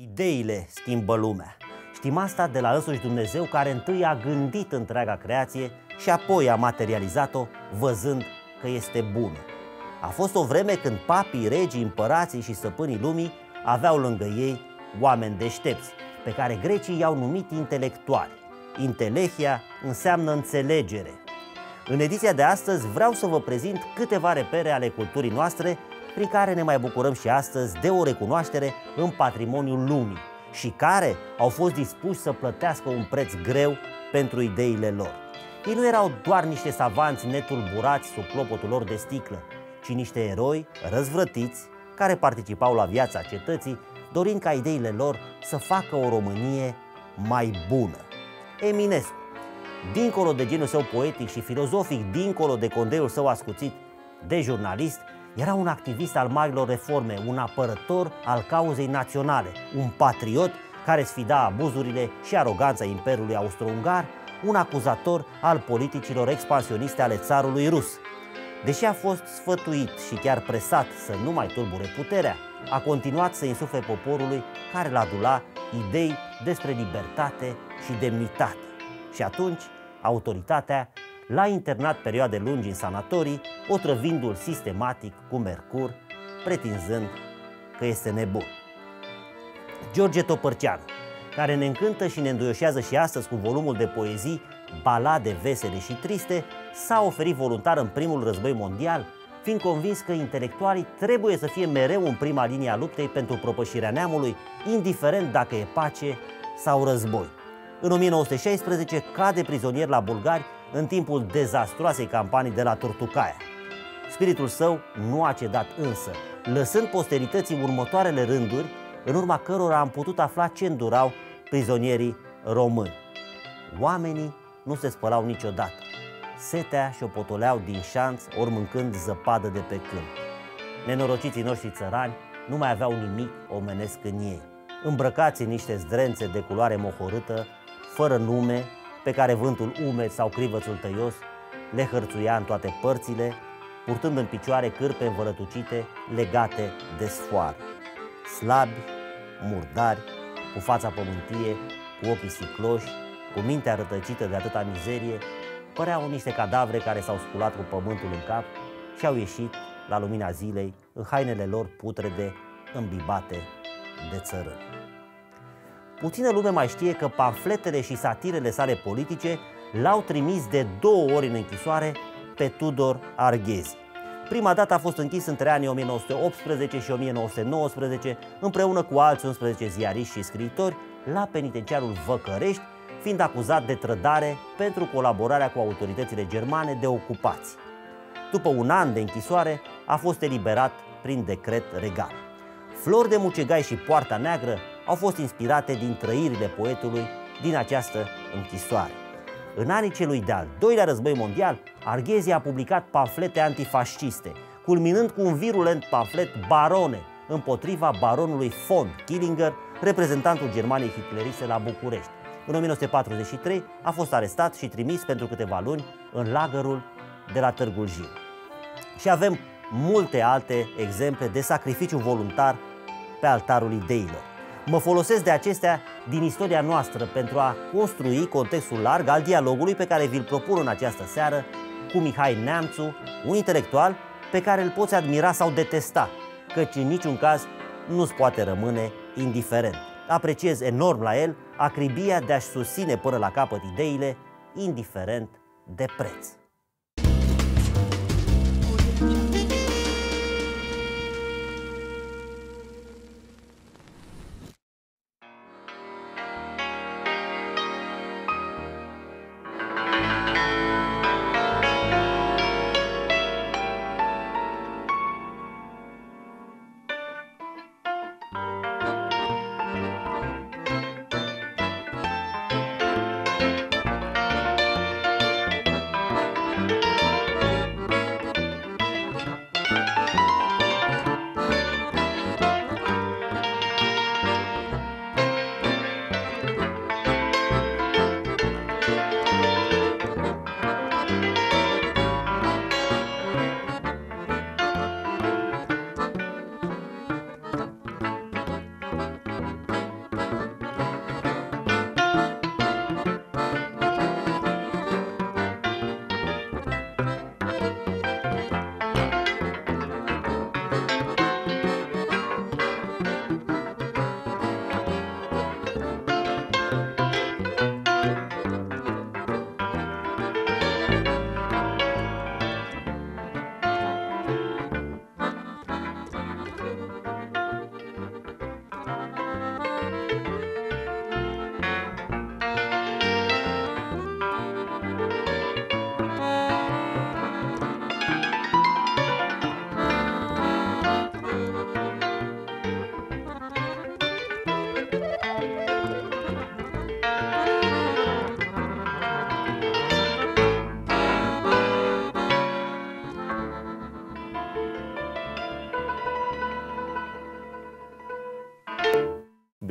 Ideile schimbă lumea. Știm asta de la însuși Dumnezeu care întâi a gândit întreaga creație și apoi a materializat-o văzând că este bună. A fost o vreme când papii, regii, împărații și stăpânii lumii aveau lângă ei oameni deștepți, pe care grecii i-au numit intelectuali. Intelehia înseamnă înțelegere. În ediția de astăzi vreau să vă prezint câteva repere ale culturii noastre prin care ne mai bucurăm și astăzi de o recunoaștere în patrimoniul lumii și care au fost dispuși să plătească un preț greu pentru ideile lor. Ei nu erau doar niște savanți netulburați sub clopotul lor de sticlă, ci niște eroi răzvrătiți care participau la viața cetății, dorind ca ideile lor să facă o Românie mai bună. Eminescu, dincolo de genul său poetic și filozofic, dincolo de condeiul său ascuțit de jurnalist, era un activist al marilor reforme, un apărător al cauzei naționale, un patriot care sfida abuzurile și aroganța Imperiului Austro-Ungar, un acuzator al politicilor expansioniste ale țarului rus. Deși a fost sfătuit și chiar presat să nu mai tulbure puterea, a continuat să insufle poporului care l-a dula idei despre libertate și demnitate. Și atunci, autoritatea l-a internat perioade lungi în sanatorii, otrăvindu-l sistematic cu mercur, pretinzând că este nebun. George Topărceanu, care ne încântă și ne înduioșează și astăzi cu volumul de poezii Balade vesele și triste, s-a oferit voluntar în primul război mondial, fiind convins că intelectualii trebuie să fie mereu în prima linie a luptei pentru propășirea neamului, indiferent dacă e pace sau război. În 1916 cade prizonier la bulgari în timpul dezastroasei campanii de la Tortucaia. Spiritul său nu a cedat însă, lăsând posterității următoarele rânduri, în urma cărora am putut afla ce îndurau prizonierii români. Oamenii nu se spălau niciodată. Setea și-o potoleau din șanț ori mâncând zăpadă de pe câmp. Nenorociții noștri țărani nu mai aveau nimic omenesc în ei. Îmbrăcați în niște zdrențe de culoare mohorâtă, fără nume pe care vântul umed sau crivățul tăios le hărțuia în toate părțile, purtând în picioare cârpe învărătucite legate de sfoar. Slabi, murdari, cu fața pământie, cu ochii sicloși, cu mintea rătăcită de atâta mizerie, păreau niște cadavre care s-au sculat cu pământul în cap și au ieșit la lumina zilei în hainele lor putrede, îmbibate de țărâni puțină lume mai știe că pamfletele și satirele sale politice l-au trimis de două ori în închisoare pe Tudor Arghezi. Prima dată a fost închis între anii 1918 și 1919 împreună cu alți 11 ziariști și scriitori la penitenciarul Văcărești, fiind acuzat de trădare pentru colaborarea cu autoritățile germane de ocupați. După un an de închisoare, a fost eliberat prin decret regal. Flori de mucegai și Poarta Neagră au fost inspirate din trăirile poetului din această închisoare. În anii celui de-al doilea război mondial, Arghezi a publicat pamflete antifasciste, culminând cu un virulent pamflet Barone, împotriva baronului von Killinger, reprezentantul Germaniei hitleriste la București. În 1943 a fost arestat și trimis pentru câteva luni în lagărul de la Târgul Jiu. Și avem multe alte exemple de sacrificiu voluntar pe altarul ideilor. Mă folosesc de acestea din istoria noastră pentru a construi contextul larg al dialogului pe care vi-l propun în această seară cu Mihai Neamțu, un intelectual pe care îl poți admira sau detesta, căci în niciun caz nu-ți poate rămâne indiferent. Apreciez enorm la el acribia de a-și susține până la capăt ideile, indiferent de preț.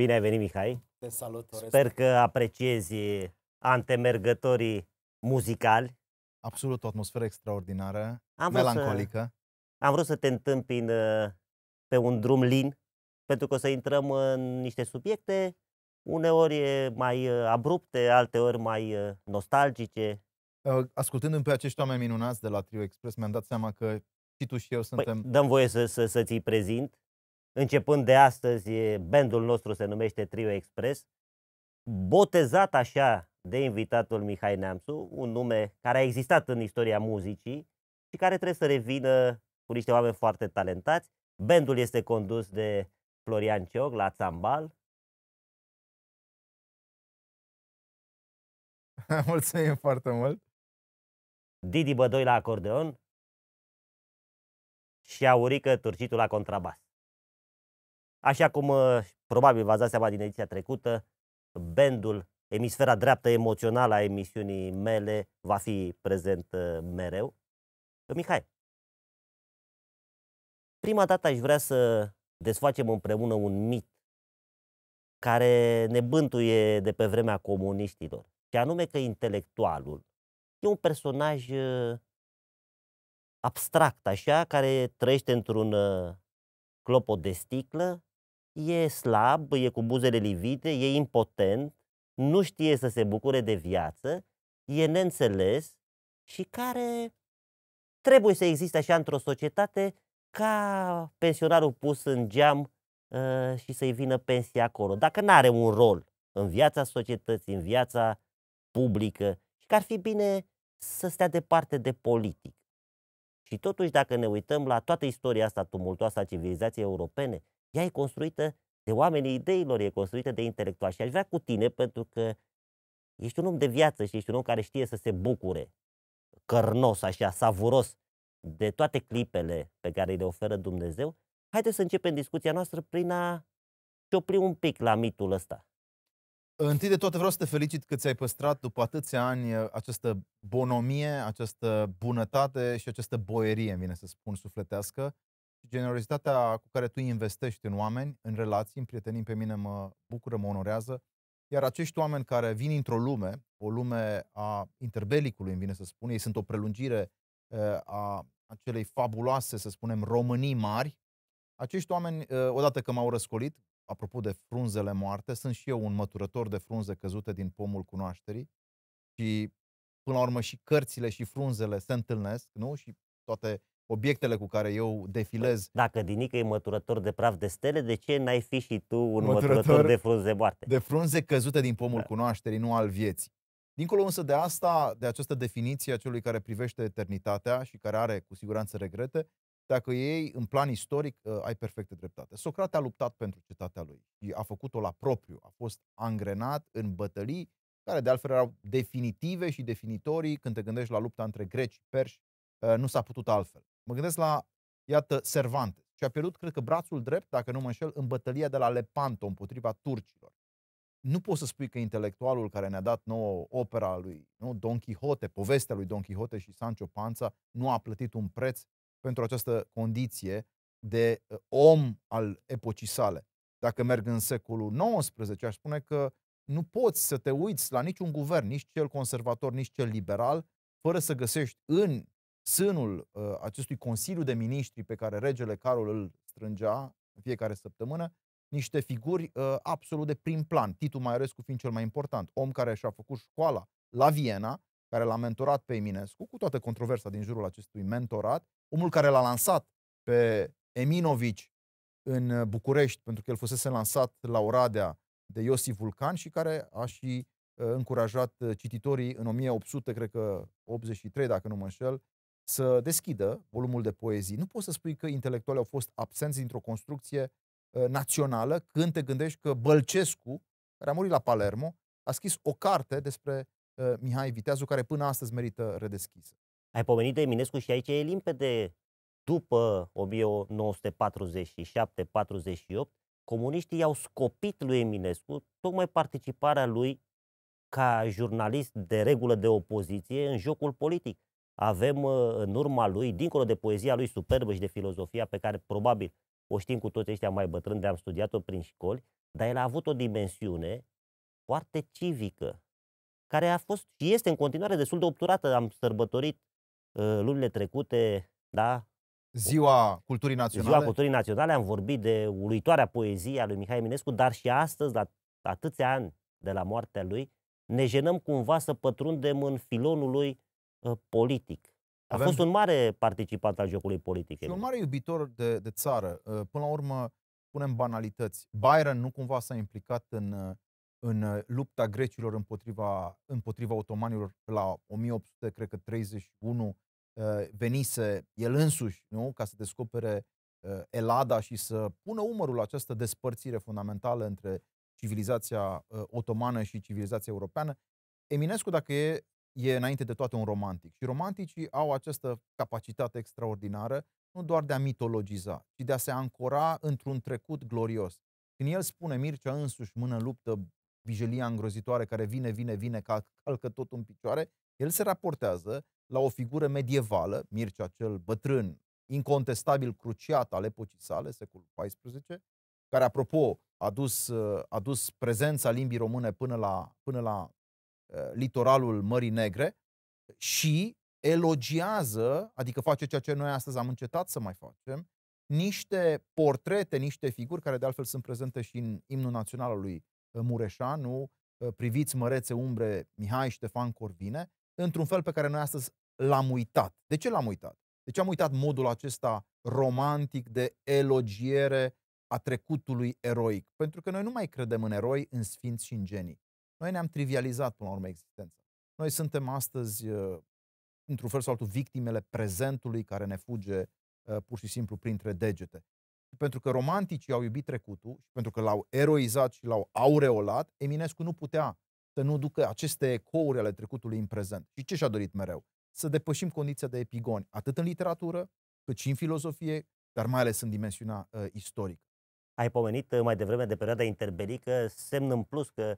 Bine ai venit, Mihai. Te salut, Orescu. Sper că apreciezi antemergătorii muzicali. Absolut, o atmosferă extraordinară, am melancolică. Vrut să, am vrut să te întâmpin uh, pe un drum lin, pentru că o să intrăm în niște subiecte uneori mai uh, abrupte, alteori mai uh, nostalgice. Ascultându-mi pe acești oameni minunați de la Trio Express, mi-am dat seama că și tu și eu păi, suntem... Păi, dăm voie să, să, să ți prezint. Începând de astăzi, bandul nostru se numește Trio Express, botezat așa de invitatul Mihai Neamțu, un nume care a existat în istoria muzicii și care trebuie să revină cu niște oameni foarte talentați. Bandul este condus de Florian Cioc la Țambal. Mulțumim foarte mult! Didi Bădoi la acordeon și Aurică Turcitul la contrabas. Așa cum uh, probabil v-ați dat seama din ediția trecută, bandul, emisfera dreaptă emoțională a emisiunii mele va fi prezent uh, mereu. Mihai, prima dată aș vrea să desfacem împreună un mit care ne bântuie de pe vremea comuniștilor, și anume că intelectualul e un personaj uh, abstract, așa, care trăiește într-un clopot de sticlă, e slab, e cu buzele livite, e impotent, nu știe să se bucure de viață, e neînțeles și care trebuie să existe așa într-o societate ca pensionarul pus în geam uh, și să-i vină pensia acolo. Dacă nu are un rol în viața societății, în viața publică și că ar fi bine să stea departe de politic. Și totuși, dacă ne uităm la toată istoria asta tumultoasă a civilizației europene, ea e construită de oamenii ideilor, e construită de intelectuali. Și aș vrea cu tine, pentru că ești un om de viață și ești un om care știe să se bucure, cărnos, așa, savuros, de toate clipele pe care le oferă Dumnezeu, haideți să începem discuția noastră prin a opri un pic la mitul ăsta. Întâi de toate vreau să te felicit că ți-ai păstrat după atâția ani uh, această bonomie, această bunătate și această boierie, vine să spun, sufletească și generozitatea cu care tu investești în oameni, în relații, în prietenii, pe mine mă bucură, mă onorează. Iar acești oameni care vin într-o lume, o lume a interbelicului, îmi vine să spun, ei sunt o prelungire eh, a acelei fabuloase, să spunem, românii mari, acești oameni, eh, odată că m-au răscolit, apropo de frunzele moarte, sunt și eu un măturător de frunze căzute din pomul cunoașterii și până la urmă și cărțile și frunzele se întâlnesc, nu? Și toate obiectele cu care eu defilez. Dacă Dinică e măturător de praf de stele, de ce n-ai fi și tu un măturător, măturător de frunze moarte? De frunze căzute din pomul da. cunoașterii, nu al vieții. Dincolo însă de asta, de această definiție a celui care privește eternitatea și care are cu siguranță regrete, dacă ei în plan istoric ă, ai perfectă dreptate. Socrate a luptat pentru cetatea lui și a făcut-o la propriu, a fost angrenat în bătălii care de altfel erau definitive și definitorii când te gândești la lupta între greci și perși, ă, nu s-a putut altfel. Mă gândesc la, iată, Cervantes, și a pierdut, cred că, brațul drept, dacă nu mă înșel, în bătălia de la Lepanto împotriva turcilor. Nu poți să spui că intelectualul care ne-a dat nouă opera lui nu, Don Quixote, povestea lui Don Quixote și Sancho Panza, nu a plătit un preț pentru această condiție de uh, om al epocii sale. Dacă merg în secolul XIX, aș spune că nu poți să te uiți la niciun guvern, nici cel conservator, nici cel liberal, fără să găsești în sânul uh, acestui Consiliu de Ministri pe care regele Carol îl strângea în fiecare săptămână, niște figuri uh, absolut de prim plan, Titu Maiorescu fiind cel mai important, om care și-a făcut școala la Viena, care l-a mentorat pe Eminescu, cu toată controversa din jurul acestui mentorat, omul care l-a lansat pe Eminovici în București, pentru că el fusese lansat la Oradea de Iosif Vulcan și care a și uh, încurajat uh, cititorii în 1800, cred că 83, dacă nu mă înșel, să deschidă volumul de poezii. Nu poți să spui că intelectualii au fost absenți dintr-o construcție uh, națională când te gândești că Bălcescu, care a murit la Palermo, a scris o carte despre uh, Mihai Viteazu, care până astăzi merită redeschisă. Ai pomenit de Eminescu și aici e limpede. După 1947-48, comuniștii i-au scopit lui Eminescu tocmai participarea lui ca jurnalist de regulă de opoziție în jocul politic avem uh, în urma lui, dincolo de poezia lui superbă și de filozofia pe care probabil o știm cu toți ăștia mai bătrâni, de am studiat-o prin școli, dar el a avut o dimensiune foarte civică, care a fost și este în continuare destul de obturată. Am sărbătorit uh, lunile trecute, da? Ziua Culturii Naționale. Ziua Culturii Naționale, am vorbit de uluitoarea poezie a lui Mihai Eminescu, dar și astăzi, la atâția ani de la moartea lui, ne jenăm cumva să pătrundem în filonul lui Uh, politic. A Avem... fost un mare participant al jocului politic. Și un mare iubitor de, de țară. Uh, până la urmă, punem banalități. Byron nu cumva s-a implicat în, uh, în lupta grecilor împotriva, împotriva otomanilor la 1800, cred că 31, venise el însuși, nu? Ca să descopere Elada și să pună umărul la această despărțire fundamentală între civilizația otomană și civilizația europeană. Eminescu, dacă e e înainte de toate un romantic. Și romanticii au această capacitate extraordinară nu doar de a mitologiza, ci de a se ancora într-un trecut glorios. Când el spune Mircea însuși mână în luptă vijelia îngrozitoare care vine, vine, vine, cal- calcă tot în picioare, el se raportează la o figură medievală, Mircea cel bătrân, incontestabil cruciat al epocii sale, secolul XIV, care, apropo, a dus, a dus prezența limbii române până la, până la litoralul Mării Negre și elogiază, adică face ceea ce noi astăzi am încetat să mai facem, niște portrete, niște figuri care de altfel sunt prezente și în imnul național al lui uh, Mureșanu, uh, priviți mărețe umbre Mihai Ștefan Corvine, într-un fel pe care noi astăzi l-am uitat. De ce l-am uitat? De deci ce am uitat modul acesta romantic de elogiere a trecutului eroic? Pentru că noi nu mai credem în eroi, în sfinți și în genii. Noi ne-am trivializat până la urmă existența. Noi suntem astăzi, uh, într-un fel sau altul, victimele prezentului care ne fuge uh, pur și simplu printre degete. Pentru că romanticii au iubit trecutul și pentru că l-au eroizat și l-au aureolat, Eminescu nu putea să nu ducă aceste ecouri ale trecutului în prezent. Și ce și-a dorit mereu? Să depășim condiția de epigoni, atât în literatură, cât și în filozofie, dar mai ales în dimensiunea uh, istorică. Ai pomenit uh, mai devreme de perioada interbelică, semn în plus că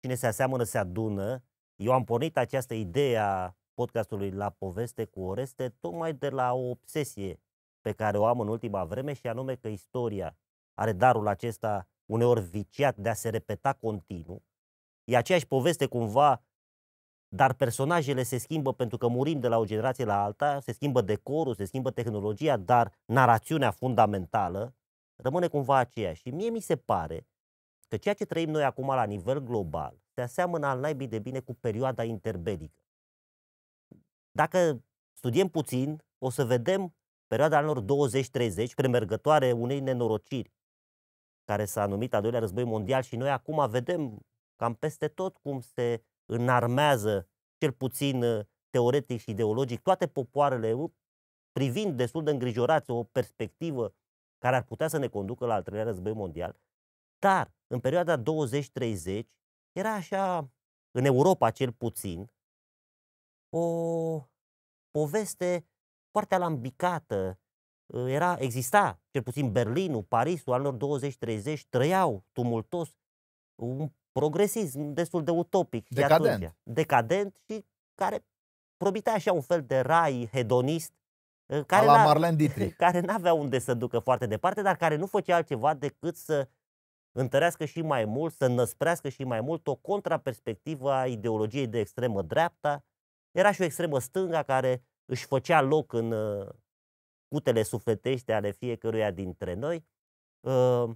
Cine se aseamănă se adună. Eu am pornit această idee a podcastului La Poveste cu Oreste tocmai de la o obsesie pe care o am în ultima vreme și anume că istoria are darul acesta uneori viciat de a se repeta continuu. E aceeași poveste cumva, dar personajele se schimbă pentru că murim de la o generație la alta, se schimbă decorul, se schimbă tehnologia, dar narațiunea fundamentală rămâne cumva aceea. Și mie mi se pare că ceea ce trăim noi acum la nivel global se aseamănă al naibii de bine cu perioada interbelică. Dacă studiem puțin, o să vedem perioada anilor 20-30, premergătoare unei nenorociri, care s-a numit al doilea război mondial și noi acum vedem cam peste tot cum se înarmează, cel puțin uh, teoretic și ideologic, toate popoarele uh, privind destul de îngrijorați o perspectivă care ar putea să ne conducă la al treilea război mondial, dar în perioada 20-30 era așa, în Europa cel puțin, o poveste foarte alambicată. Ă, era, exista, cel puțin Berlinul, Parisul, anilor 20-30, trăiau tumultos un progresism destul de utopic. Decadent. atunci, decadent și care promitea așa un fel de rai hedonist ă, care, la n-a, care n-avea unde să ducă foarte departe, dar care nu făcea altceva decât să întărească și mai mult, să năsprească și mai mult o contraperspectivă a ideologiei de extremă dreapta. Era și o extremă stânga care își făcea loc în uh, cutele sufletește ale fiecăruia dintre noi. Uh,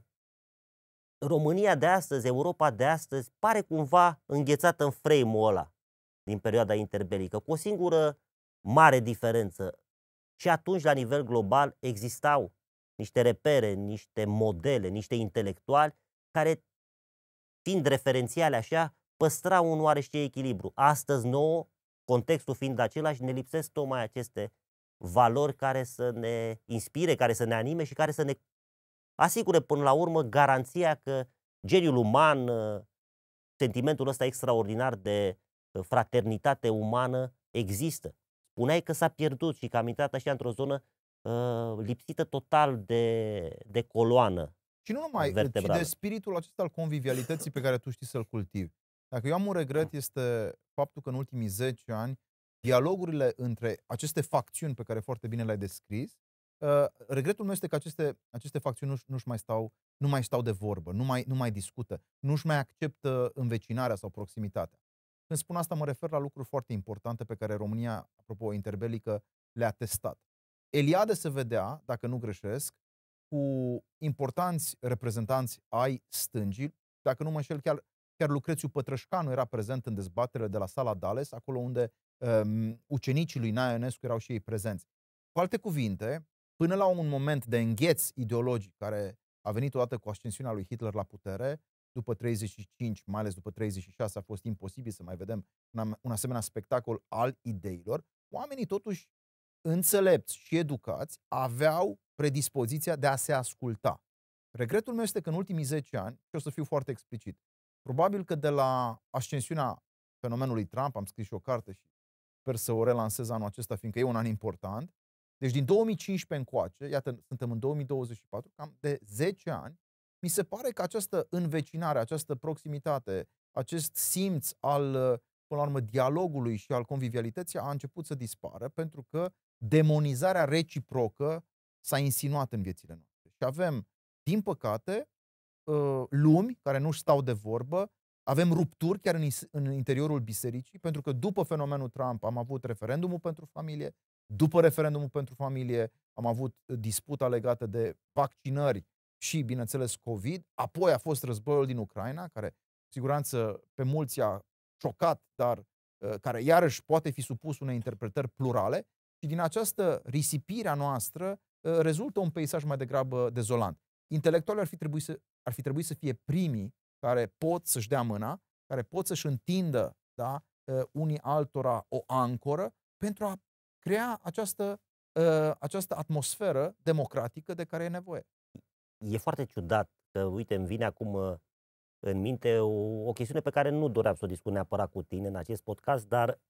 România de astăzi, Europa de astăzi, pare cumva înghețată în frame-ul ăla din perioada interbelică, cu o singură mare diferență. Și atunci, la nivel global, existau niște repere, niște modele, niște intelectuali care, fiind referențiale așa, păstra un oarește echilibru. Astăzi nouă, contextul fiind același, ne lipsesc tocmai aceste valori care să ne inspire, care să ne anime și care să ne asigure până la urmă garanția că geniul uman, ă, sentimentul ăsta extraordinar de ă, fraternitate umană există. Spuneai că s-a pierdut și că am intrat așa într-o zonă uh, lipsită total de, de coloană și nu numai, vertebrală. ci de spiritul acesta al convivialității pe care tu știi să-l cultivi. Dacă eu am un regret, este faptul că în ultimii 10 ani, dialogurile între aceste facțiuni pe care foarte bine le-ai descris, ă, regretul meu este că aceste, aceste facțiuni nu-și, nu mai stau, nu mai stau de vorbă, nu mai, nu mai discută, nu-și mai acceptă învecinarea sau proximitatea. Când spun asta, mă refer la lucruri foarte importante pe care România, apropo, interbelică, le-a testat. Eliade se vedea, dacă nu greșesc, cu importanți reprezentanți ai stângii, dacă nu mă înșel, chiar, chiar Lucrețiu Pătrășcanu era prezent în dezbaterele de la sala Dales, acolo unde um, ucenicii lui Ionescu erau și ei prezenți. Cu alte cuvinte, până la un moment de îngheț ideologic care a venit odată cu ascensiunea lui Hitler la putere, după 35, mai ales după 36, a fost imposibil să mai vedem un asemenea spectacol al ideilor, oamenii totuși înțelepți și educați aveau predispoziția de a se asculta. Regretul meu este că în ultimii 10 ani, și o să fiu foarte explicit, probabil că de la ascensiunea fenomenului Trump, am scris și o carte și sper să o relansez anul acesta, fiindcă e un an important, deci din 2015 încoace, iată, suntem în 2024, cam de 10 ani, mi se pare că această învecinare, această proximitate, acest simț al, până la urmă, dialogului și al convivialității a început să dispară, pentru că demonizarea reciprocă s-a insinuat în viețile noastre. Și avem, din păcate, uh, lumi care nu stau de vorbă, avem rupturi chiar în interiorul bisericii, pentru că după fenomenul Trump am avut referendumul pentru familie, după referendumul pentru familie am avut disputa legată de vaccinări și, bineînțeles, COVID, apoi a fost războiul din Ucraina, care, cu siguranță, pe mulți a șocat, dar uh, care iarăși poate fi supus unei interpretări plurale și din această risipire a noastră ă, rezultă un peisaj mai degrabă dezolant. Intelectualii ar fi trebuit să, ar fi trebuit să fie primii care pot să-și dea mâna, care pot să-și întindă da, ă, unii altora o ancoră pentru a crea această, ă, această atmosferă democratică de care e nevoie. E foarte ciudat că, uite, îmi vine acum în minte o, o chestiune pe care nu doream să o discut neapărat cu tine în acest podcast, dar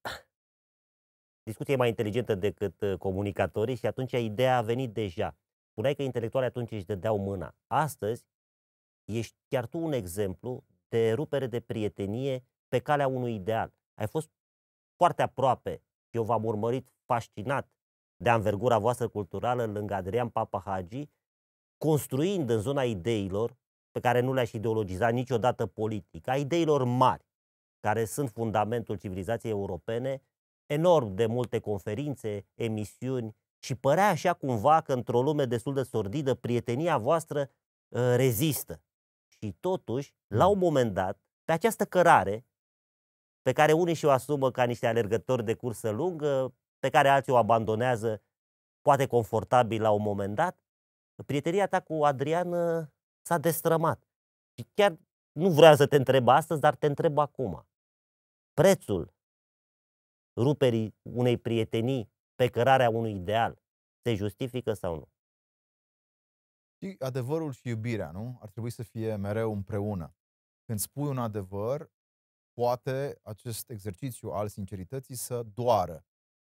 discuție e mai inteligentă decât uh, comunicatorii și atunci ideea a venit deja. Spuneai că intelectualii atunci își dădeau mâna. Astăzi ești chiar tu un exemplu de rupere de prietenie pe calea unui ideal. Ai fost foarte aproape, eu v-am urmărit fascinat de anvergura voastră culturală lângă Adrian Papahagi, construind în zona ideilor, pe care nu le-aș ideologiza niciodată politic, a ideilor mari, care sunt fundamentul civilizației europene, enorm de multe conferințe, emisiuni și părea așa cumva că într-o lume destul de sordidă prietenia voastră uh, rezistă. Și totuși, la hmm. un moment dat, pe această cărare, pe care unii și-o asumă ca niște alergători de cursă lungă, pe care alții o abandonează poate confortabil la un moment dat, prietenia ta cu Adrian ă, s-a destrămat. Și chiar nu vreau să te întreb astăzi, dar te întreb acum. Prețul ruperii unei prietenii, pe cărarea unui ideal, se justifică sau nu? Și adevărul și iubirea, nu? Ar trebui să fie mereu împreună. Când spui un adevăr, poate acest exercițiu al sincerității să doară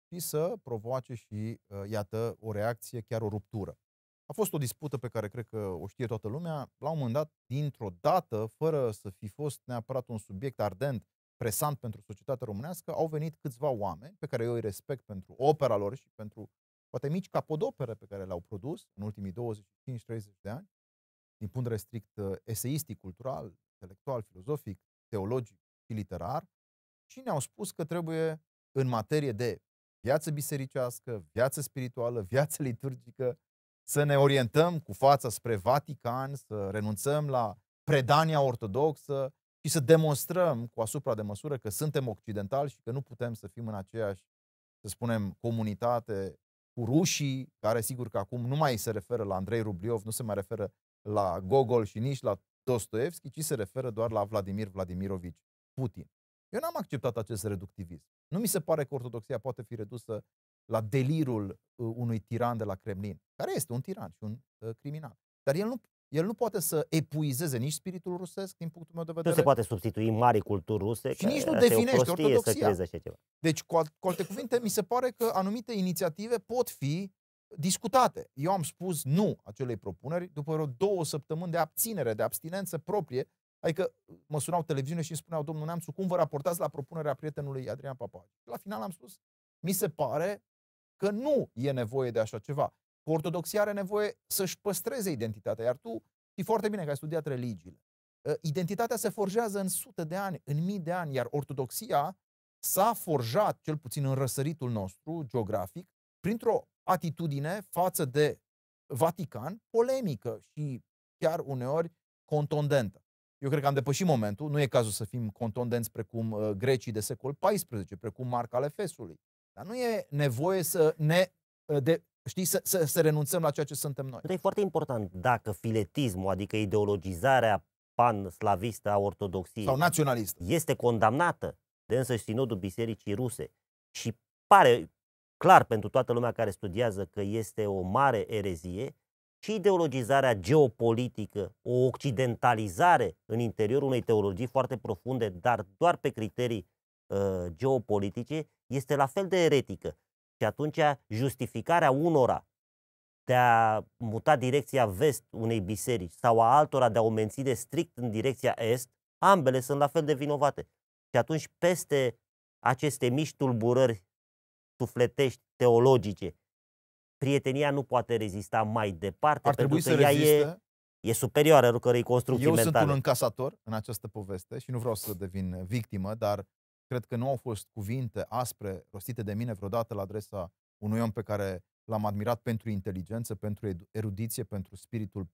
și să provoace și, ă, iată, o reacție, chiar o ruptură. A fost o dispută pe care cred că o știe toată lumea. La un moment dat, dintr-o dată, fără să fi fost neapărat un subiect ardent presant pentru societatea românească, au venit câțiva oameni pe care eu îi respect pentru opera lor și pentru poate mici capodopere pe care le-au produs în ultimii 25-30 de ani, din punct de vedere strict uh, eseistic, cultural, intelectual, filozofic, teologic și literar, și ne-au spus că trebuie în materie de viață bisericească, viață spirituală, viață liturgică, să ne orientăm cu fața spre Vatican, să renunțăm la predania ortodoxă, și să demonstrăm cu asupra de măsură că suntem occidentali și că nu putem să fim în aceeași, să spunem, comunitate cu rușii, care sigur că acum nu mai se referă la Andrei Rubliov, nu se mai referă la Gogol și nici la Dostoevski, ci se referă doar la Vladimir Vladimirovici Putin. Eu n-am acceptat acest reductivism. Nu mi se pare că ortodoxia poate fi redusă la delirul uh, unui tiran de la Kremlin, care este un tiran și un uh, criminal. Dar el nu el nu poate să epuizeze nici spiritul rusesc, din punctul meu de vedere. Nu se poate substitui mari culturi ruse. Și nici nu definește ortodoxia. Să ceva. Deci, cu, al- cu alte cuvinte, mi se pare că anumite inițiative pot fi discutate. Eu am spus nu acelei propuneri după vreo două săptămâni de abținere, de abstinență proprie. Adică mă sunau televiziune și îmi spuneau, domnul Neamțu, cum vă raportați la propunerea prietenului Adrian Papagi? La final am spus, mi se pare că nu e nevoie de așa ceva. Ortodoxia are nevoie să-și păstreze identitatea, iar tu știi foarte bine că ai studiat religiile. Ă, identitatea se forjează în sute de ani, în mii de ani, iar ortodoxia s-a forjat, cel puțin în răsăritul nostru geografic, printr-o atitudine față de Vatican polemică și chiar uneori contondentă. Eu cred că am depășit momentul, nu e cazul să fim contondenți precum ă, grecii de secol XIV, precum Marc al Efesului. Dar nu e nevoie să ne ă, de, Știi, să, să, să renunțăm la ceea ce suntem noi. Dar e foarte important dacă filetismul, adică ideologizarea pan-slavistă a ortodoxiei sau naționalistă, este condamnată de însăși sinodul Bisericii Ruse și pare clar pentru toată lumea care studiază că este o mare erezie, și ideologizarea geopolitică, o occidentalizare în interiorul unei teologii foarte profunde, dar doar pe criterii uh, geopolitice, este la fel de eretică. Și atunci justificarea unora de a muta direcția vest unei biserici sau a altora de a o menține strict în direcția est, ambele sunt la fel de vinovate. Și atunci peste aceste mici tulburări sufletești, teologice, prietenia nu poate rezista mai departe Ar pentru că să ea e, e superioară oricărei construcții Eu mentale. sunt un încasator în această poveste și nu vreau să devin victimă, dar Cred că nu au fost cuvinte aspre rostite de mine vreodată la adresa unui om pe care l-am admirat pentru inteligență, pentru erudiție, pentru spiritul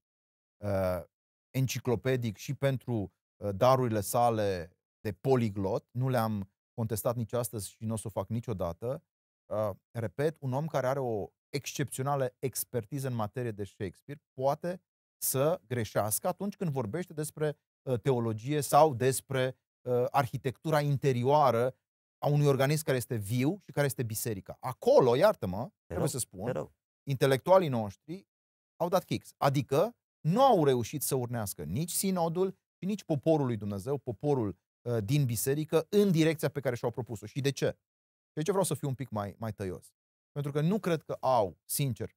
uh, enciclopedic și pentru uh, darurile sale de poliglot. Nu le-am contestat nici astăzi și nu o să o fac niciodată. Uh, repet, un om care are o excepțională expertiză în materie de Shakespeare poate să greșească atunci când vorbește despre uh, teologie sau despre Uh, arhitectura interioară a unui organism care este viu și care este biserica. Acolo, iartă-mă, trebuie să spun, intelectualii noștri au dat kicks. Adică nu au reușit să urnească nici sinodul și nici poporul lui Dumnezeu, poporul uh, din biserică, în direcția pe care și-au propus-o. Și de ce? De ce vreau să fiu un pic mai, mai tăios? Pentru că nu cred că au, sincer,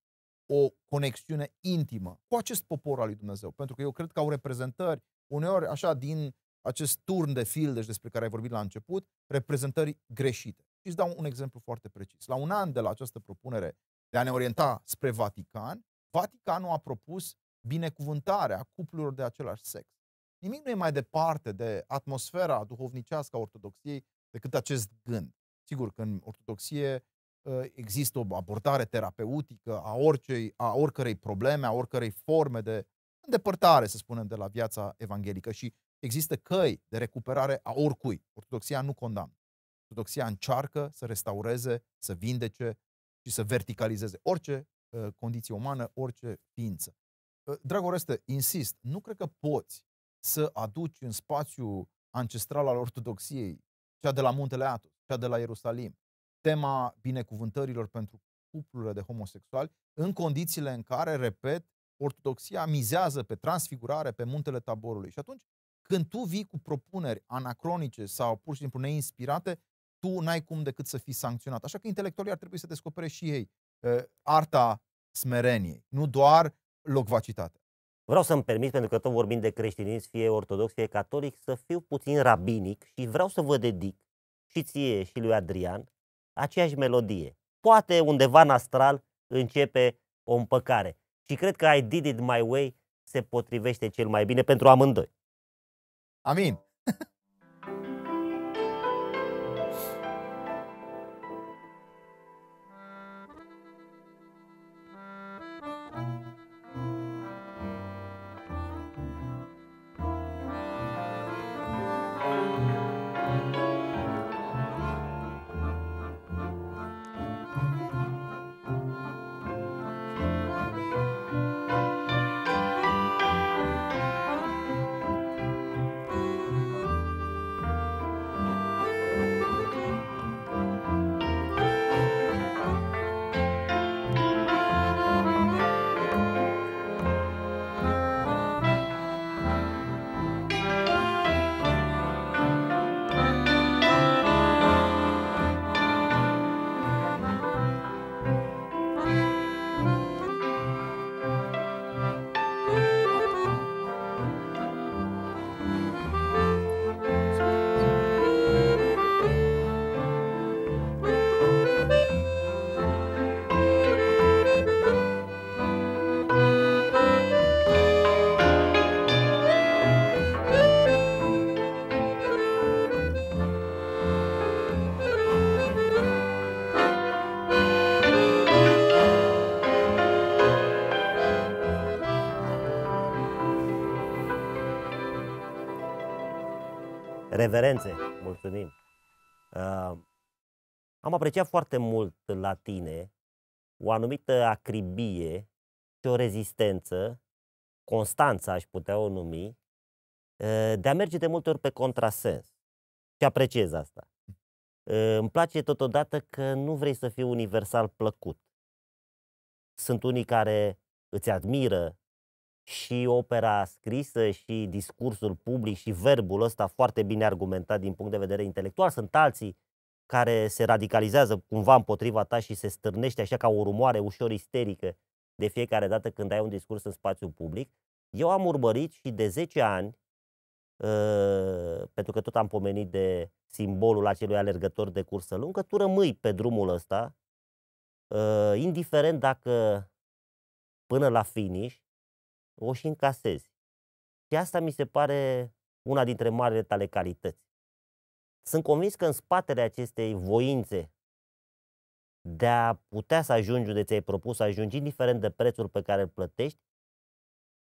o conexiune intimă cu acest popor al lui Dumnezeu. Pentru că eu cred că au reprezentări, uneori așa, din acest turn de fildeș despre care ai vorbit la început, reprezentări greșite. Și îți dau un exemplu foarte precis. La un an de la această propunere de a ne orienta spre Vatican, Vaticanul a propus binecuvântarea cuplurilor de același sex. Nimic nu e mai departe de atmosfera duhovnicească a Ortodoxiei decât acest gând. Sigur că în Ortodoxie ă, există o abordare terapeutică a, oricei, a oricărei probleme, a oricărei forme de îndepărtare, să spunem, de la viața evanghelică și Există căi de recuperare a oricui. Ortodoxia nu condamnă. Ortodoxia încearcă să restaureze, să vindece și să verticalizeze orice uh, condiție umană, orice ființă. Uh, ă, Dragoreste, insist, nu cred că poți să aduci în spațiu ancestral al ortodoxiei, cea de la Muntele Atos, cea de la Ierusalim, tema binecuvântărilor pentru cuplurile de homosexuali, în condițiile în care, repet, ortodoxia mizează pe transfigurare, pe muntele taborului. Și atunci când tu vii cu propuneri anacronice sau pur și simplu neinspirate, tu n-ai cum decât să fii sancționat. Așa că intelectualii ar trebui să descopere și ei uh, arta smereniei, nu doar locvacitatea. Vreau să-mi permit, pentru că tot vorbim de creștinism, fie ortodox, fie catolic, să fiu puțin rabinic și vreau să vă dedic și ție și lui Adrian aceeași melodie. Poate undeva în astral începe o împăcare. Și cred că I did it my way se potrivește cel mai bine pentru amândoi. I mean, Reverențe, mulțumim. Uh, am apreciat foarte mult la tine o anumită acribie și o rezistență, Constanța aș putea o numi, uh, de a merge de multe ori pe contrasens. Și apreciez asta. Uh, îmi place totodată că nu vrei să fii universal plăcut. Sunt unii care îți admiră și opera scrisă și discursul public și verbul ăsta foarte bine argumentat din punct de vedere intelectual. Sunt alții care se radicalizează cumva împotriva ta și se stârnește așa ca o rumoare ușor isterică de fiecare dată când ai un discurs în spațiu public. Eu am urmărit și de 10 ani, ă, pentru că tot am pomenit de simbolul acelui alergător de cursă lungă, tu rămâi pe drumul ăsta, ă, indiferent dacă până la finish o și încasezi. Și asta mi se pare una dintre marile tale calități. Sunt convins că în spatele acestei voințe de a putea să ajungi unde ți-ai propus să ajungi, indiferent de prețul pe care îl plătești,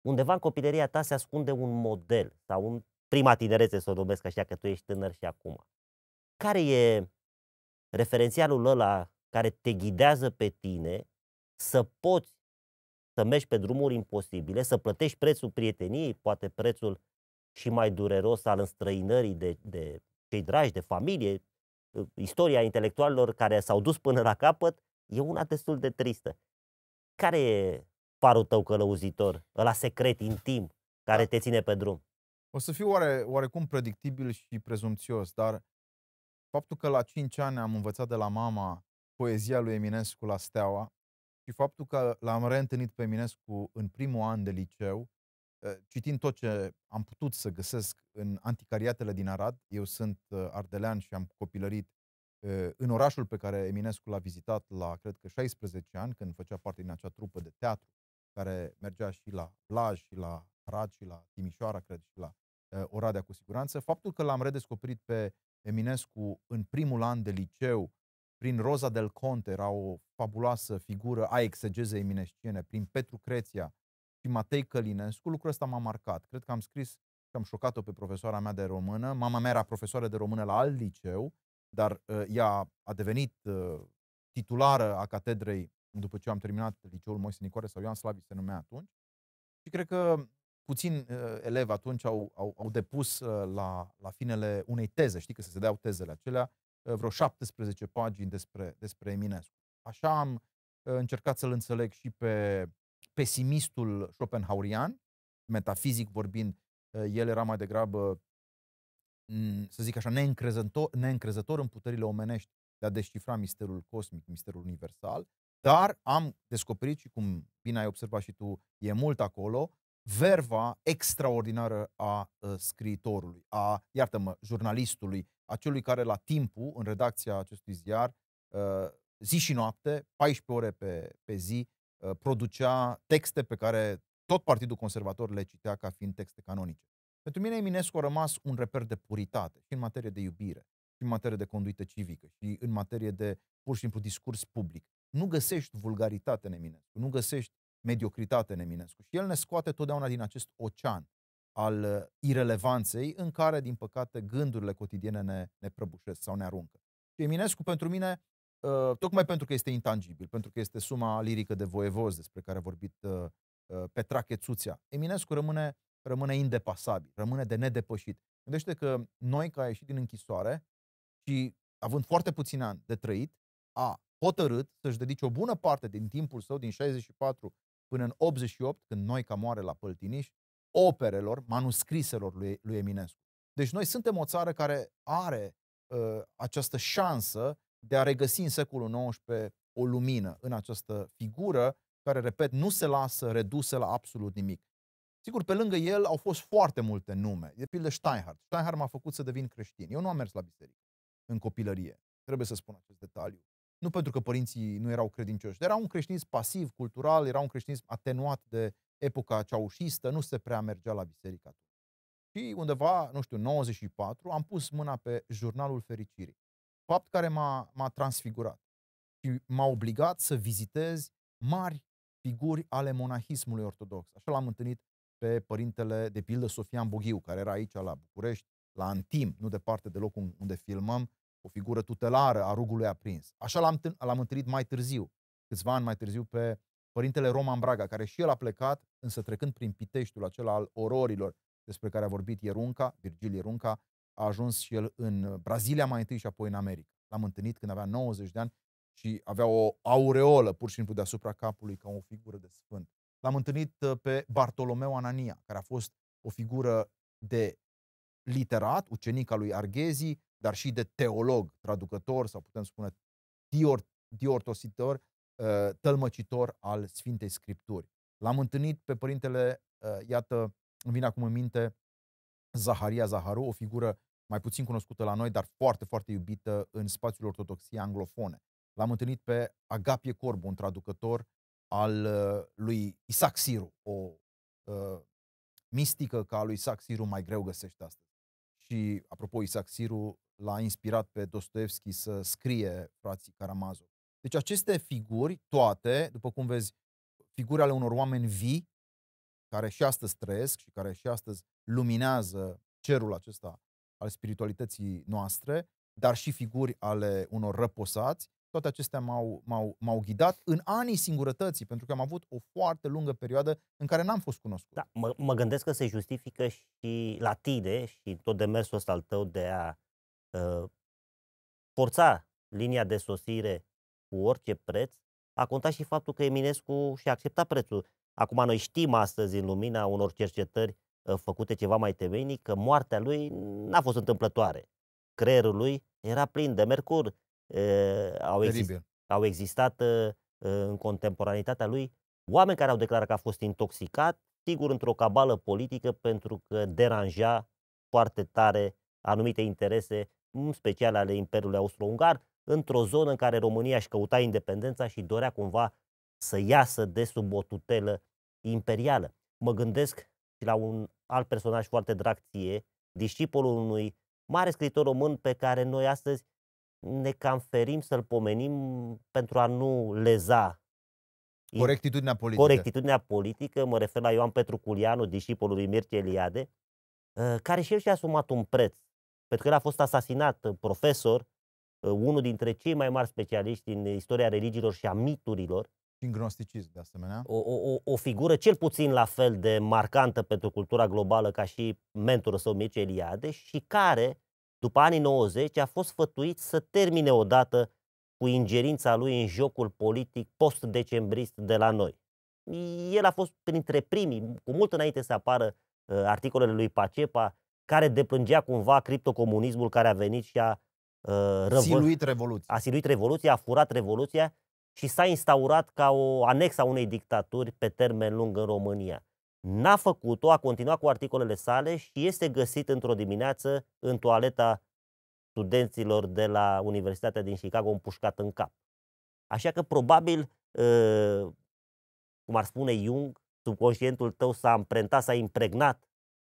undeva în copilăria ta se ascunde un model sau un prima tinerețe să o numesc așa că tu ești tânăr și acum. Care e referențialul ăla care te ghidează pe tine să poți să mergi pe drumuri imposibile, să plătești prețul prieteniei, poate prețul și mai dureros al înstrăinării de, de cei dragi, de familie, ă, istoria intelectualilor care s-au dus până la capăt, e una destul de tristă. Care e farul tău călăuzitor, ăla secret, intim, care da. te ține pe drum? O să fiu oare, oarecum predictibil și prezumțios, dar faptul că la 5 ani am învățat de la mama poezia lui Eminescu la Steaua, și faptul că l-am reîntâlnit pe Eminescu în primul an de liceu, ă, citind tot ce am putut să găsesc în anticariatele din Arad, eu sunt ă, ardelean și am copilărit ă, în orașul pe care Eminescu l-a vizitat la, cred că, 16 ani, când făcea parte din acea trupă de teatru, care mergea și la Blaj, și la Arad, și la Timișoara, cred, și la Oradea, cu siguranță. Faptul că l-am redescoperit pe Eminescu în primul an de liceu, prin Roza del Conte, era o fabuloasă figură a exegezei minesciene, prin Petru Creția și Matei Călinescu, lucrul ăsta m-a marcat. Cred că am scris și am șocat-o pe profesoara mea de română. Mama mea era profesoară de română la alt liceu, dar uh, ea a devenit uh, titulară a catedrei după ce am terminat liceul Moise Nicore sau Ioan Slavi se numea atunci. Și cred că puțin uh, elevi atunci au, au, au depus uh, la, la finele unei teze, știi că se dădeau tezele acelea, Uh, vreo 17 pagini despre, despre Eminescu. Așa am uh, încercat să-l înțeleg și pe pesimistul Schopenhauerian, metafizic vorbind, uh, el era mai degrabă, mm, să zic așa, neîncrezător, neîncrezător în puterile omenești de a descifra misterul cosmic, misterul universal, dar am descoperit și cum bine ai observat și tu, e mult acolo, verva extraordinară a scriitorului, a, iartă-mă, jurnalistului, a celui care la timpul, în redacția acestui ziar, uh, zi și noapte, 14 ore pe, pe zi, uh, producea texte pe care tot Partidul Conservator le citea ca fiind texte canonice. Pentru mine Eminescu a rămas un reper de puritate și în materie de iubire, și în materie de conduită civică, și în materie de pur și simplu discurs public. Nu găsești vulgaritate în Eminescu, nu găsești mediocritate în Eminescu. Și el ne scoate totdeauna din acest ocean al uh, irelevanței în care, din păcate, gândurile cotidiene ne, ne prăbușesc sau ne aruncă. Și Eminescu, pentru mine, uh, tocmai pentru că este intangibil, pentru că este suma lirică de voievoz despre care a vorbit uh, Petrache Țuțea, Eminescu rămâne, rămâne indepasabil, rămâne de nedepășit. Gândește că noi, ca a ieșit din închisoare și având foarte puțin ani de trăit, a hotărât să-și dedice o bună parte din timpul său, din 64 până în 88, când noi ca moare la Păltiniș, operelor, manuscriselor lui, lui Eminescu. Deci noi suntem o țară care are uh, această șansă de a regăsi în secolul XIX o lumină în această figură care, repet, nu se lasă redusă la absolut nimic. Sigur, pe lângă el au fost foarte multe nume. De pildă Steinhardt. Steinhardt m-a făcut să devin creștin. Eu nu am mers la biserică în copilărie. Trebuie să spun acest detaliu. Nu pentru că părinții nu erau credincioși, era un creștinism pasiv, cultural, era un creștinism atenuat de epoca ceaușistă, nu se prea mergea la biserică atunci. Și undeva, nu știu, 94, am pus mâna pe jurnalul fericirii. Fapt care m-a, m-a transfigurat și m-a obligat să vizitez mari figuri ale monahismului ortodox. Așa l-am întâlnit pe părintele, de pildă, Sofian Boghiu, care era aici la București, la Antim, nu departe de locul unde filmăm, o figură tutelară a rugului aprins. Așa l-am, l-am întâlnit mai târziu, câțiva ani mai târziu, pe părintele Roman Braga, care și el a plecat, însă trecând prin Piteștiul acela al ororilor despre care a vorbit Ierunca, Virgil Ierunca, a ajuns și el în uh, Brazilia mai întâi și apoi în America. L-am întâlnit când avea 90 de ani și avea o aureolă pur și simplu deasupra capului ca o figură de sfânt. L-am întâlnit uh, pe Bartolomeu Anania, care a fost o figură de literat, ucenic al lui Arghezi, dar și de teolog, traducător sau putem spune diort, diortositor, Uh, tălmăcitor al Sfintei Scripturi. L-am întâlnit pe părintele, uh, iată, îmi vine acum în minte, Zaharia Zaharu, o figură mai puțin cunoscută la noi, dar foarte, foarte iubită în spațiul ortodoxiei anglofone. L-am întâlnit pe Agapie Corbu, un traducător al uh, lui Isaac Siru, o uh, mistică ca lui Isaac Siru mai greu găsește astăzi. Și, apropo, Isaac Siru l-a inspirat pe Dostoevski să scrie frații Karamazov. Deci aceste figuri, toate, după cum vezi, figuri ale unor oameni vii, care și astăzi trăiesc și care și astăzi luminează cerul acesta al spiritualității noastre, dar și figuri ale unor răposați, toate acestea m-au, m-au, m-au ghidat în anii singurătății, pentru că am avut o foarte lungă perioadă în care n-am fost cunoscut. Da, mă, mă gândesc că se justifică și la tine și tot demersul ăsta al tău de a uh, forța linia de sosire cu orice preț, a contat și faptul că Eminescu și-a acceptat prețul. Acum noi știm astăzi în lumina unor cercetări ă, făcute ceva mai temenic că moartea lui n-a fost întâmplătoare. Creierul lui era plin de mercur. Au, exist, au existat ă, ă, în contemporanitatea lui oameni care au declarat că a fost intoxicat, sigur într-o cabală politică pentru că deranja foarte tare anumite interese, în special ale Imperiului Austro-Ungar, într-o zonă în care România își căuta independența și dorea cumva să iasă de sub o tutelă imperială. Mă gândesc și la un alt personaj foarte drag ție, discipolul unui mare scriitor român pe care noi astăzi ne cam ferim să-l pomenim pentru a nu leza Corectitudinea politică. Corectitudinea politică, mă refer la Ioan Petru Culianu, discipolul lui Mircea Eliade, ă, care și el și-a asumat un preț, pentru că el a fost asasinat profesor Uh, unul dintre cei mai mari specialiști în istoria religiilor și a miturilor. Și în gnosticism, de asemenea. O, o, o figură cel puțin la fel de marcantă pentru cultura globală ca și mentorul său Mircea Eliade și care, după anii 90, a fost fătuit să termine odată cu ingerința lui în jocul politic post-decembrist de la noi. El a fost printre primii, cu mult înainte să apară uh, articolele lui Pacepa, care deplângea cumva criptocomunismul care a venit și a Uh, răvă... siluit Revoluția. A siluit Revoluția, a furat Revoluția și s-a instaurat ca o a unei dictaturi pe termen lung în România. N-a făcut-o, a continuat cu articolele sale și este găsit într-o dimineață în toaleta studenților de la Universitatea din Chicago împușcat în cap. Așa că probabil, uh, cum ar spune Jung, subconștientul tău s-a amprentat, s-a impregnat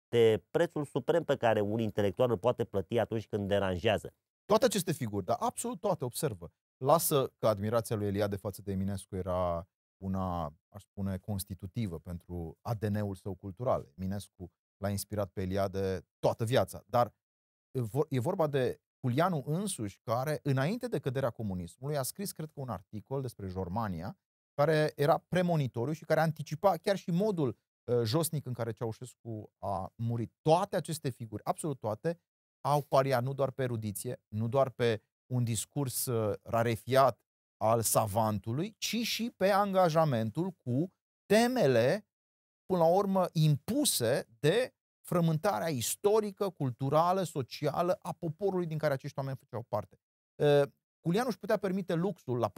de prețul suprem pe care un intelectual îl poate plăti atunci când deranjează. Toate aceste figuri, dar absolut toate, observă. Lasă că admirația lui Eliade față de Eminescu era una, aș spune, constitutivă pentru ADN-ul său cultural. Eminescu l-a inspirat pe Eliade toată viața, dar e vorba de Culianu însuși, care, înainte de căderea comunismului, a scris, cred că, un articol despre Jormania, care era premonitoriu și care anticipa chiar și modul uh, josnic în care Ceaușescu a murit. Toate aceste figuri, absolut toate, au paria nu doar pe erudiție, nu doar pe un discurs uh, rarefiat al savantului, ci și pe angajamentul cu temele, până la urmă, impuse de frământarea istorică, culturală, socială a poporului din care acești oameni făceau parte. Uh, Culianu își putea permite luxul la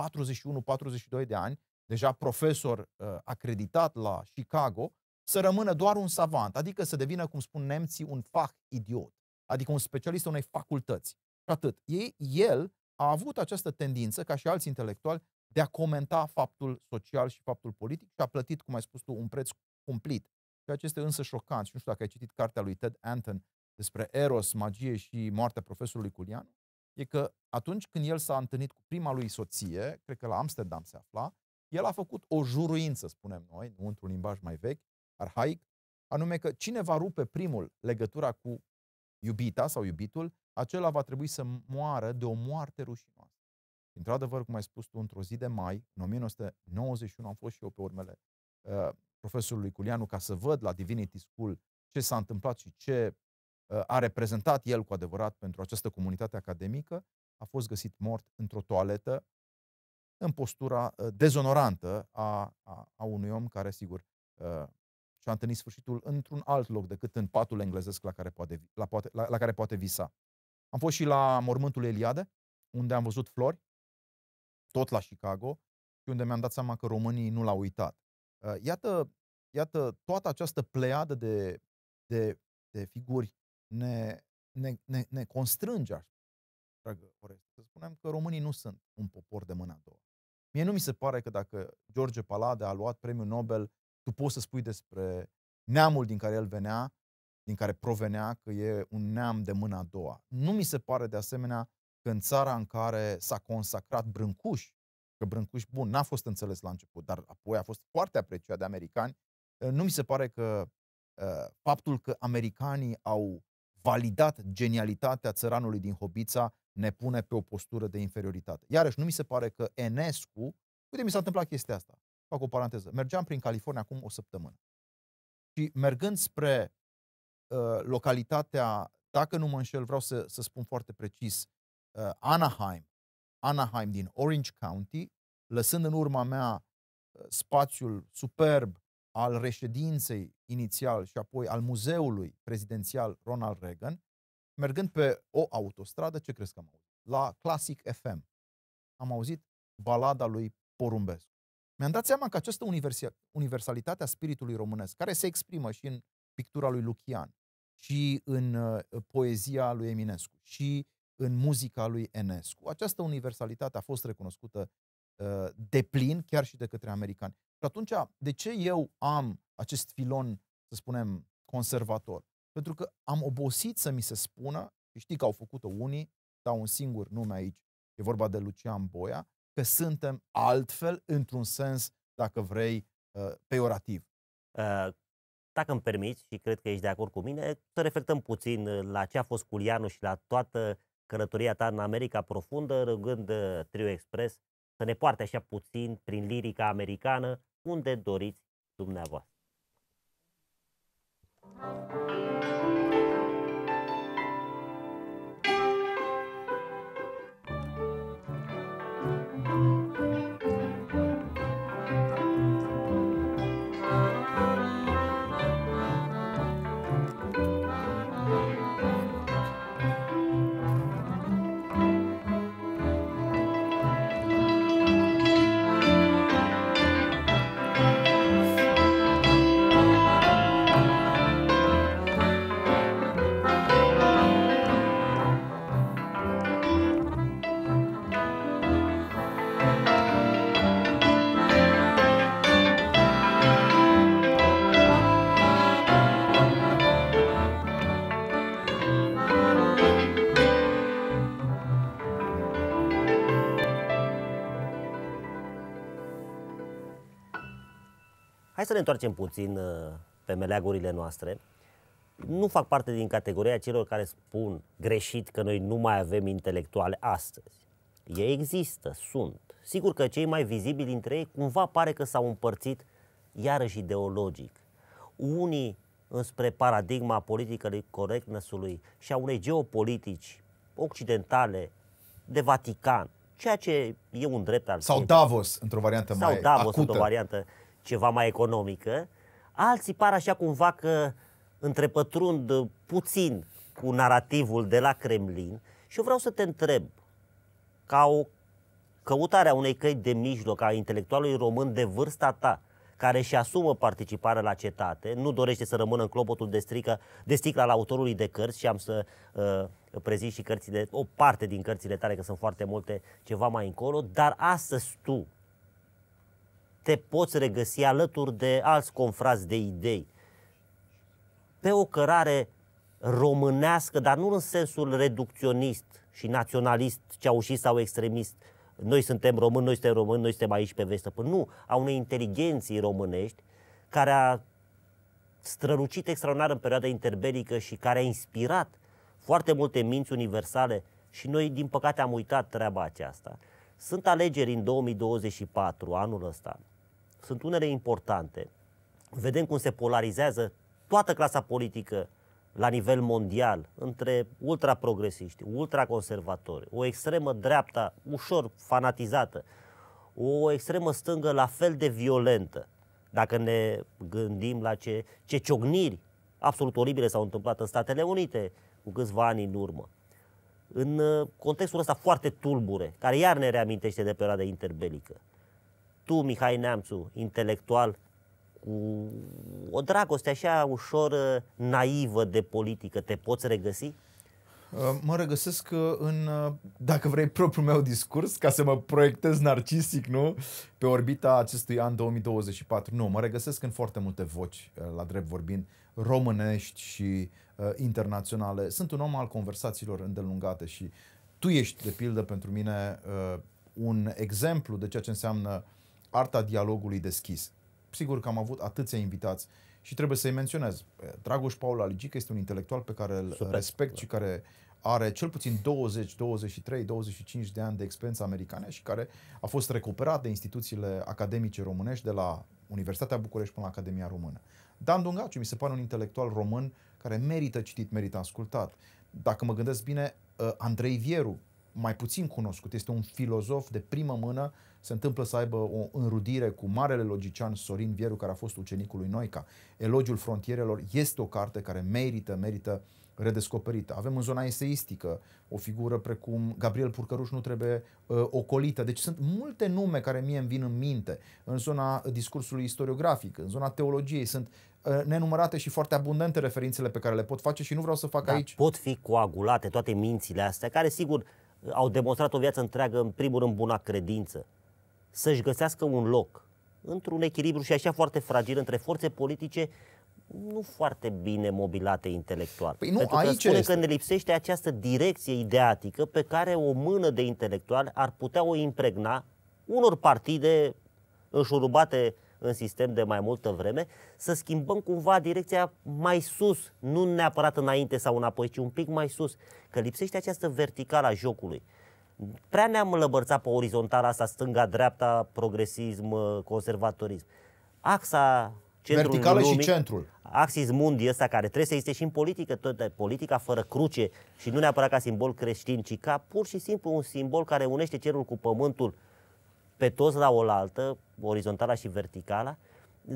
41-42 de ani, deja profesor uh, acreditat la Chicago, să rămână doar un savant, adică să devină, cum spun nemții, un fach idiot adică un specialist unei facultăți. Atât. Ei, el a avut această tendință, ca și alți intelectuali, de a comenta faptul social și faptul politic și a plătit, cum ai spus tu, un preț cumplit. Ceea ce este însă șocant, și nu știu dacă ai citit cartea lui Ted Anton despre Eros, magie și moartea profesorului Culianu, e că atunci când el s-a întâlnit cu prima lui soție, cred că la Amsterdam se afla, el a făcut o juruință, spunem noi, nu într-un limbaj mai vechi, arhaic, anume că cine va rupe primul legătura cu iubita sau iubitul, acela va trebui să moară de o moarte rușinoasă. Într-adevăr, cum ai spus tu, într-o zi de mai, în 1991, am fost și eu pe urmele uh, profesorului Culianu ca să văd la Divinity School ce s-a întâmplat și ce uh, a reprezentat el cu adevărat pentru această comunitate academică, a fost găsit mort într-o toaletă în postura uh, dezonorantă a, a, a unui om care, sigur, uh, și a întâlnit sfârșitul într-un alt loc decât în patul englezesc la care poate, la, poate, la, la care poate visa. Am fost și la mormântul Eliade, unde am văzut flori, tot la Chicago, și unde mi-am dat seama că românii nu l-au uitat. Uh, iată, iată toată această pleiadă de, de, de figuri ne, ne, ne, ne constrânge, dragă Orest, să spunem că românii nu sunt un popor de mâna a doua. Mie nu mi se pare că dacă George Palade a luat premiul Nobel tu poți să spui despre neamul din care el venea, din care provenea, că e un neam de mâna a doua. Nu mi se pare de asemenea că în țara în care s-a consacrat Brâncuș, că Brâncuș, bun, n-a fost înțeles la început, dar apoi a fost foarte apreciat de americani, eh, nu mi se pare că eh, faptul că americanii au validat genialitatea țăranului din Hobița ne pune pe o postură de inferioritate. Iarăși, nu mi se pare că Enescu, uite, mi s-a întâmplat chestia asta fac o paranteză, mergeam prin California acum o săptămână. Și mergând spre uh, localitatea, dacă nu mă înșel, vreau să, să spun foarte precis, uh, Anaheim, Anaheim din Orange County, lăsând în urma mea uh, spațiul superb al reședinței inițial și apoi al muzeului prezidențial Ronald Reagan, mergând pe o autostradă, ce crezi că am auzit? La Classic FM. Am auzit balada lui Porumbescu. Mi-am dat seama că această universalitate a spiritului românesc, care se exprimă și în pictura lui Lucian, și în uh, poezia lui Eminescu, și în muzica lui Enescu, această universalitate a fost recunoscută uh, de plin chiar și de către americani. Și atunci, de ce eu am acest filon, să spunem, conservator? Pentru că am obosit să mi se spună, și știi că au făcut-o unii, dau un singur nume aici, e vorba de Lucian Boia, că suntem altfel, într-un sens, dacă vrei, uh, peiorativ. Uh, dacă îmi permiți, și cred că ești de acord cu mine, să reflectăm puțin uh, la ce a fost Culianu și la toată călătoria ta în America profundă, rugând Trio Express să ne poarte așa puțin prin lirica americană, unde doriți dumneavoastră. Thank you. Hai să ne întoarcem puțin uh, pe meleagurile noastre. Nu fac parte din categoria celor care spun greșit că noi nu mai avem intelectuale astăzi. Ei există, sunt. Sigur că cei mai vizibili dintre ei cumva pare că s-au împărțit iarăși ideologic. Unii înspre paradigma politică corectnessului și a unei geopolitici occidentale de Vatican, ceea ce e un drept al Sau Davos, într-o variantă sau mai Davos, acută. într-o variantă ceva mai economică, alții par așa cumva că întrepătrund puțin cu narativul de la Kremlin și eu vreau să te întreb, ca o a unei căi de mijloc a intelectualului român de vârsta ta, care și asumă participarea la cetate, nu dorește să rămână în clopotul de, strică, de sticla al autorului de cărți și am să uh, prezint și cărțile, o parte din cărțile tale, că sunt foarte multe, ceva mai încolo, dar astăzi tu, te poți regăsi alături de alți confrați de idei pe o cărare românească, dar nu în sensul reducționist și naționalist, ceaușist sau extremist. Noi suntem români, noi suntem români, noi suntem aici pe vestă. Păi nu, a unei inteligenții românești care a strălucit extraordinar în perioada interbelică și care a inspirat foarte multe minți universale și noi, din păcate, am uitat treaba aceasta. Sunt alegeri în 2024, anul ăsta, sunt unele importante. Vedem cum se polarizează toată clasa politică la nivel mondial între ultraprogresiști, ultraconservatori, o extremă dreapta ușor fanatizată, o extremă stângă la fel de violentă. Dacă ne gândim la ce, ce ciogniri absolut oribile s-au întâmplat în Statele Unite cu câțiva ani în urmă. În uh, contextul ăsta foarte tulbure, care iar ne reamintește de perioada interbelică tu, Mihai Neamțu, intelectual, cu o dragoste așa ușor uh, naivă de politică, te poți regăsi? Uh, mă regăsesc uh, în, dacă vrei, propriul meu discurs, ca să mă proiectez narcisic, nu? Pe orbita acestui an 2024. Nu, mă regăsesc în foarte multe voci, la drept vorbind, românești și uh, internaționale. Sunt un om al conversațiilor îndelungate și tu ești, de pildă, pentru mine uh, un exemplu de ceea ce înseamnă uh, arta dialogului deschis. Sigur că am avut atâția invitați și trebuie să-i menționez. Eh, Dragoș Paul Aligic este un intelectual pe care îl Super. respect și care are cel puțin 20, 23, 25 de ani de experiență americană și care a fost recuperat de instituțiile academice românești de la Universitatea București până la Academia Română. Dan Dungaciu mi se pare un intelectual român care merită citit, merită ascultat. Dacă mă gândesc bine, eh, Andrei Vieru, mai puțin cunoscut, este un filozof de primă mână se întâmplă să aibă o înrudire cu marele logician Sorin Vieru, care a fost ucenicul lui Noica. Elogiul frontierelor este o carte care merită, merită redescoperită. Avem în zona eseistică o figură precum Gabriel Purcăruș nu trebuie uh, ocolită. Deci sunt multe nume care mie îmi vin în minte. În zona discursului istoriografic, în zona teologiei sunt uh, nenumărate și foarte abundente referințele pe care le pot face și nu vreau să fac da, aici. Pot fi coagulate toate mințile astea care sigur au demonstrat o viață întreagă în primul rând buna credință să-și găsească un loc într-un echilibru și așa foarte fragil între forțe politice nu foarte bine mobilate intelectual. Păi nu, Pentru că aici spune este. că ne lipsește această direcție ideatică pe care o mână de intelectuali ar putea o impregna unor partide înșurubate în sistem de mai multă vreme, să schimbăm cumva direcția mai sus, nu neapărat înainte sau înapoi, ci un pic mai sus, că lipsește această verticală a jocului. Prea ne-am lăbărțat pe orizontala asta, stânga-dreapta, progresism, uh, conservatorism. Axa centrul Verticală lumii, și centrul. Axis mundi ăsta care trebuie să existe și în politică, tot politica fără cruce și nu neapărat ca simbol creștin, ci ca pur și simplu un simbol care unește cerul cu pământul pe toți la oaltă, orizontala și verticala,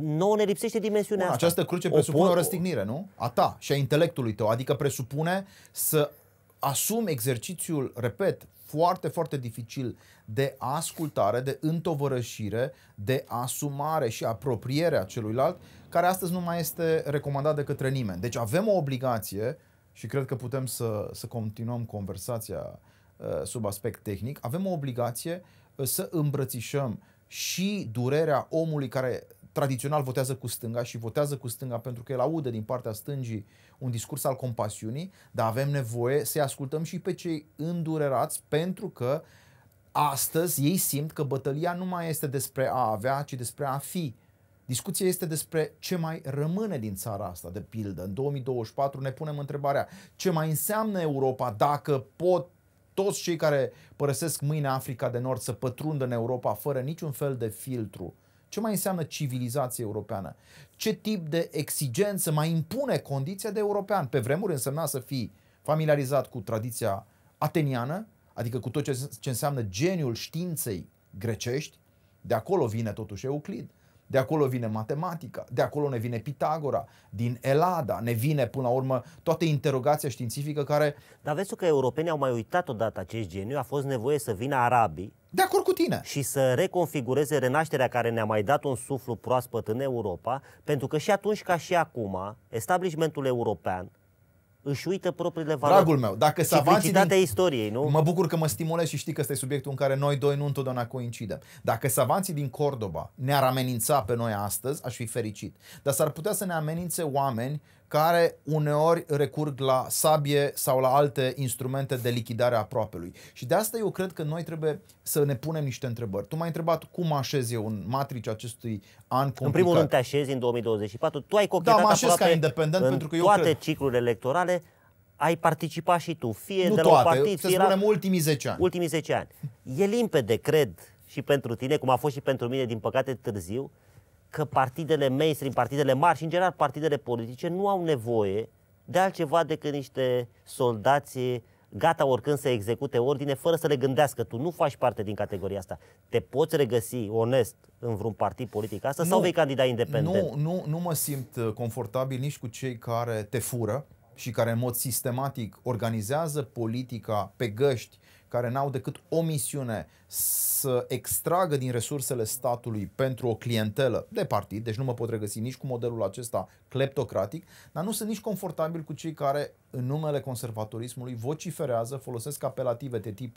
nu ne lipsește dimensiunea Bun, asta. Această cruce presupune o, o răstignire, nu? A ta și a intelectului tău, adică presupune să asumi exercițiul, repet, foarte, foarte dificil de ascultare, de întovărășire, de asumare și apropiere a celuilalt, care astăzi nu mai este recomandat de către nimeni. Deci avem o obligație și cred că putem să, să continuăm conversația uh, sub aspect tehnic, avem o obligație uh, să îmbrățișăm și durerea omului care tradițional votează cu stânga și votează cu stânga pentru că el aude din partea stângii uh, un discurs al compasiunii, dar avem nevoie să-i ascultăm și pe cei îndurerați pentru că astăzi ei simt că bătălia nu mai este despre a avea, ci despre a fi. Discuția este despre ce mai rămâne din țara asta, de pildă. În 2024 ne punem întrebarea ce mai înseamnă Europa dacă pot toți cei care părăsesc mâine Africa de Nord să pătrundă în Europa fără niciun fel de filtru ce mai înseamnă civilizație europeană? Ce tip de exigență mai impune condiția de european? Pe vremuri însemna să fii familiarizat cu tradiția ateniană, adică cu tot ce, înseamnă geniul științei grecești, de acolo vine totuși Euclid, de acolo vine matematica, de acolo ne vine Pitagora, din Elada, ne vine până la urmă toată interogația științifică care... Dar vezi că europenii au mai uitat odată acest geniu, a fost nevoie să vină arabii de acord cu tine. Și să reconfigureze renașterea care ne-a mai dat un suflu proaspăt în Europa, pentru că și atunci ca și acum, establishmentul european își uită propriile valori. Dragul meu, dacă savanții din... istoriei, nu? Mă bucur că mă stimulezi și știi că este subiectul în care noi doi nu întotdeauna coincidem. Dacă savanții din Cordoba ne-ar amenința pe noi astăzi, aș fi fericit. Dar s-ar putea să ne amenințe oameni care uneori recurg la sabie sau la alte instrumente de lichidare a aproapelui. Și de asta eu cred că noi trebuie să ne punem niște întrebări. Tu m-ai întrebat cum așez eu în matrice acestui an complicat. În primul rând te așezi în 2024. Tu ai cochetat da, mă așez ca independent în pentru că eu toate cred... ciclurile electorale ai participat și tu, fie nu de la toate, un partid, să fie spunem la... ultimii 10 ani. Ultimii 10 ani. E limpede, cred, și pentru tine, cum a fost și pentru mine, din păcate, târziu, că partidele mainstream, partidele mari și în general partidele politice nu au nevoie de altceva decât niște soldați gata oricând să execute ordine fără să le gândească. Tu nu faci parte din categoria asta. Te poți regăsi onest în vreun partid politic asta nu, sau vei candida independent? Nu, nu, nu mă simt uh, confortabil nici cu cei care te fură și care în mod sistematic organizează politica pe găști care n-au decât o misiune să extragă din resursele statului pentru o clientelă de partid, deci nu mă pot regăsi nici cu modelul acesta cleptocratic, dar nu sunt nici confortabil cu cei care, în numele conservatorismului, vociferează, folosesc apelative de tip,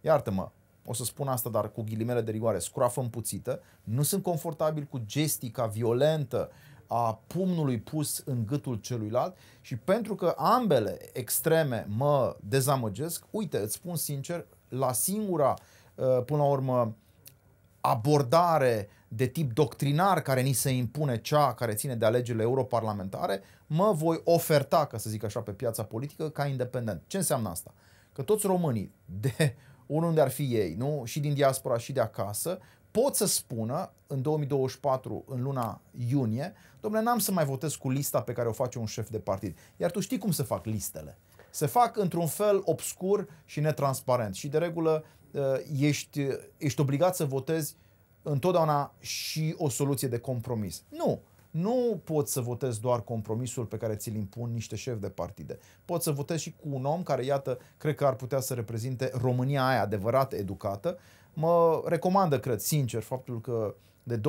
iartă-mă, o să spun asta, dar cu ghilimele de rigoare, scroafă împuțită, nu sunt confortabil cu gestica violentă a pumnului pus în gâtul celuilalt și pentru că ambele extreme mă dezamăgesc, uite, îți spun sincer, la singura, uh, până la urmă, abordare de tip doctrinar care ni se impune cea care ține de alegerile europarlamentare, mă voi oferta, ca să zic așa, pe piața politică ca independent. Ce înseamnă asta? Că toți românii, de oriunde ar fi ei, nu? și din diaspora și de acasă, pot să spună în 2024, în luna iunie, domnule, n-am să mai votez cu lista pe care o face un șef de partid. Iar tu știi cum se fac listele. Se fac într-un fel obscur și netransparent și de regulă eh, ești, eh, ești obligat să votezi întotdeauna și o soluție de compromis. Nu, nu poți să votezi doar compromisul pe care ți-l impun niște șefi de partide. Poți să votezi și cu un om care, iată, cred că ar putea să reprezinte România aia adevărat educată. Mă recomandă, cred, sincer, faptul că uh, de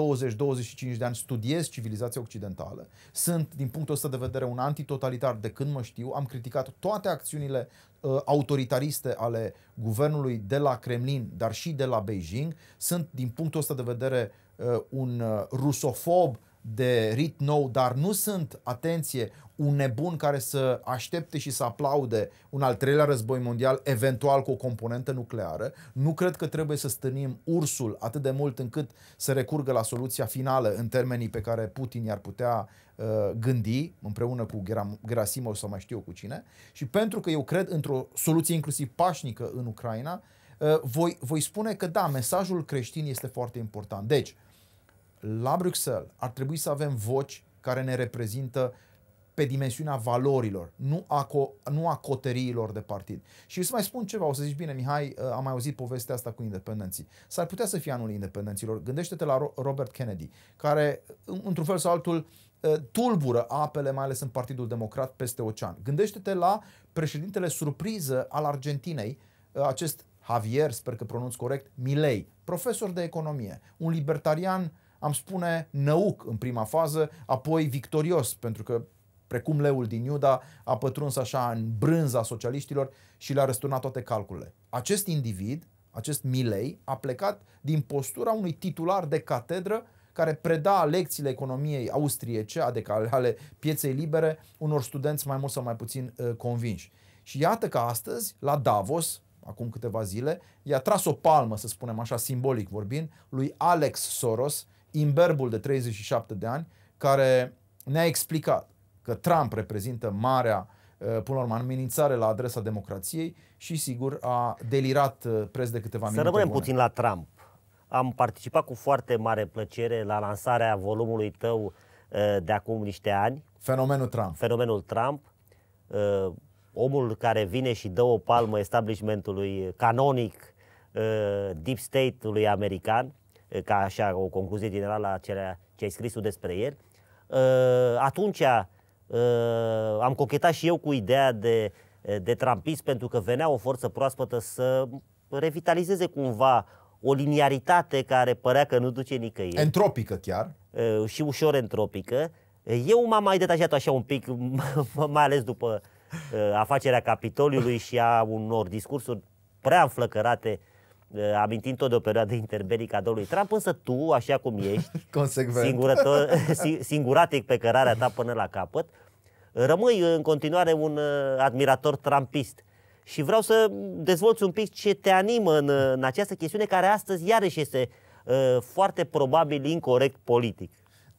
20-25 de ani studiez civilizația occidentală, sunt din punctul ăsta de vedere un antitotalitar de când mă știu, am criticat toate acțiunile uh, autoritariste ale guvernului de la Kremlin, dar și de la Beijing, sunt din punctul ăsta de vedere uh, un uh, rusofob uh, de rit nou, dar nu sunt, atenție, un nebun care să aștepte și să aplaude un al treilea război mondial, eventual cu o componentă nucleară. Nu cred că trebuie să stânim ursul atât de mult încât să recurgă la soluția finală în termenii pe care Putin i-ar putea uh, gândi împreună cu Gerasimov sau mai știu eu cu cine. Și pentru că eu cred într-o soluție inclusiv pașnică în Ucraina, uh, voi, voi spune că da, mesajul creștin este foarte important. Deci, uh, la Bruxelles ar trebui să avem voci care ne reprezintă pe dimensiunea valorilor, nu a, co- nu a coteriilor de partid. Și să mai spun ceva, o să zici, bine, Mihai, ă, am mai auzit povestea asta cu independenții. S-ar putea să fie anul independenților. Gândește-te la Robert Kennedy, care, într-un fel sau altul, ă, tulbură apele, mai ales în Partidul Democrat, peste ocean. Gândește-te la președintele surpriză al Argentinei, ă, acest Javier, sper că pronunț corect, Milei, profesor de economie, un libertarian uh, am spune năuc în prima fază, apoi victorios, pentru că precum leul din Iuda, a pătruns așa în brânza socialiștilor și le-a răsturnat toate calculele. Acest individ, acest Milei, a plecat din postura unui titular de catedră care preda lecțiile economiei austriece, adică ale pieței libere, unor studenți mai mult sau mai puțin uh, convinși. Și iată că astăzi, la Davos, acum câteva zile, i-a tras o palmă, să spunem așa, simbolic vorbind, lui Alex Soros, imberbul de 37 de ani, care ne-a explicat că Trump reprezintă marea, uh, până la urmă, amenințare la adresa democrației și, sigur, a delirat uh, preț de câteva Să minute. Să rămânem bune. puțin la Trump. Am participat cu foarte mare plăcere la lansarea volumului tău uh, de acum niște ani. Fenomenul Trump. Fenomenul Trump. Omul care vine și dă o palmă establishmentului canonic deep state-ului american ca așa o concluzie generală a ceea ce ai scris despre el. Atunci am cochetat și eu cu ideea de, de trampis pentru că venea o forță proaspătă să revitalizeze cumva o liniaritate care părea că nu duce nicăieri. Entropică chiar. Și ușor entropică. Eu m-am mai detașat așa un pic, mai ales după afacerea Capitoliului și a unor discursuri prea înflăcărate Eh, amintind-o de o perioadă interbelică a domnului Trump, însă tu, așa cum ești, singuratic pe cărarea ta până la capăt, rămâi în continuare un eh, admirator trumpist. Și vreau să dezvolți un pic ce te animă în, eh, în această chestiune care astăzi iarăși este uh, foarte probabil incorrect politic.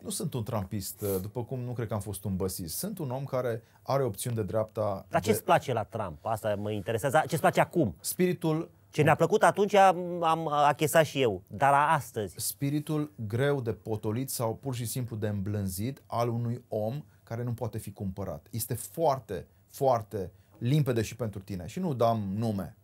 Nu sunt un trumpist, după cum nu cred că am fost un băsist. Sunt un om care are opțiuni de dreapta. Dar ce-ți place la Trump? Asta mă interesează. Ce-ți place acum? Spiritul ce ne-a plăcut atunci am, am achesat și eu, dar la astăzi. Spiritul greu de potolit sau pur și simplu de îmblânzit al unui om care nu poate fi cumpărat. Este foarte, foarte limpede și pentru tine. Și nu dam nume.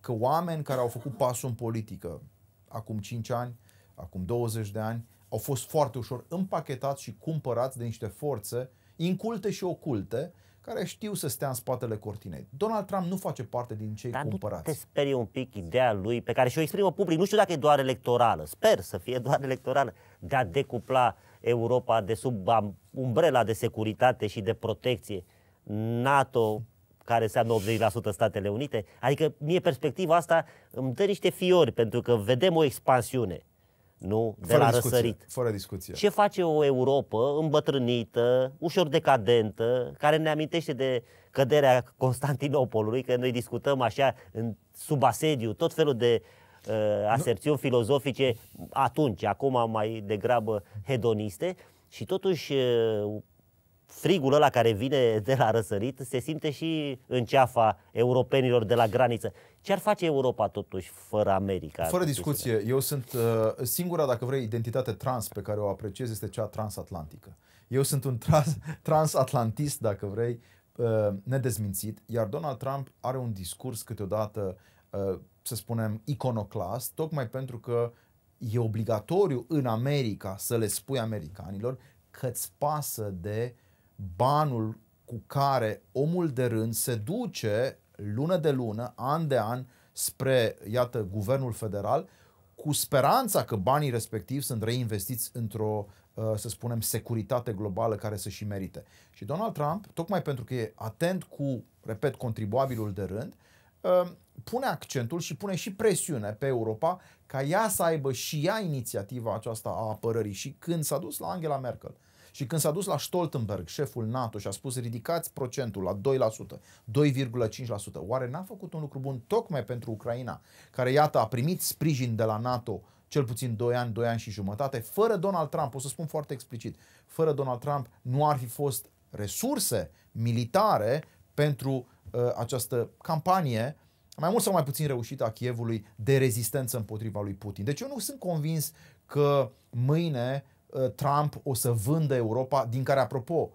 Că oameni care au făcut pasul în politică acum 5 ani, acum 20 de ani, au fost foarte ușor împachetați și cumpărați de niște forțe inculte și oculte care știu să stea în spatele cortinei. Donald Trump nu face parte din cei Dar cumpărați. Nu te sperie un pic ideea lui pe care și-o exprimă public. Nu știu dacă e doar electorală. Sper să fie doar electorală. De a decupla Europa de sub umbrela de securitate și de protecție. NATO, care înseamnă 80% Statele Unite. Adică mie perspectiva asta îmi dă niște fiori pentru că vedem o expansiune nu? De fără la discuție, răsărit. Fără discuție. Ce face o Europa îmbătrânită, ușor decadentă, care ne amintește de căderea Constantinopolului, că noi discutăm așa în sub asediu tot felul de uh, aserțiuni filozofice atunci, acum mai degrabă hedoniste și totuși uh, frigul ăla care vine de la răsărit se simte și în ceafa europenilor de la graniță. Ce ar face Europa totuși fără America? Fără discuție, eu sunt uh, singura, dacă vrei, identitate trans pe care o apreciez este cea transatlantică. Eu sunt un trans, transatlantist, dacă vrei, uh, nedezmințit, iar Donald Trump are un discurs câteodată, uh, să spunem, iconoclast, tocmai pentru că e obligatoriu în America să le spui americanilor că îți pasă de uh, banul cu care omul de rând se duce lună de lună, an de an, spre, iată, guvernul federal, cu speranța că banii respectivi sunt reinvestiți într-o, uh, să spunem, securitate globală care să și merite. Și Donald Trump, tocmai pentru că e atent cu, repet, contribuabilul de rând, uh, pune accentul și pune și presiune pe Europa ca ea să aibă și ea inițiativa aceasta a apărării și când s-a dus la Angela Merkel și când s-a dus la Stoltenberg, șeful NATO, și a spus ridicați procentul la 2%, 2,5%, oare n-a făcut un lucru bun tocmai pentru Ucraina, care iată a primit sprijin de la NATO cel puțin 2 ani, 2 ani și jumătate, fără Donald Trump, o să spun foarte explicit, fără Donald Trump nu ar fi fost resurse militare pentru uh, această campanie mai mult sau mai puțin reușită a Chievului de rezistență împotriva lui Putin. Deci eu nu sunt convins că mâine Uh, Trump o să vândă Europa, din care, apropo,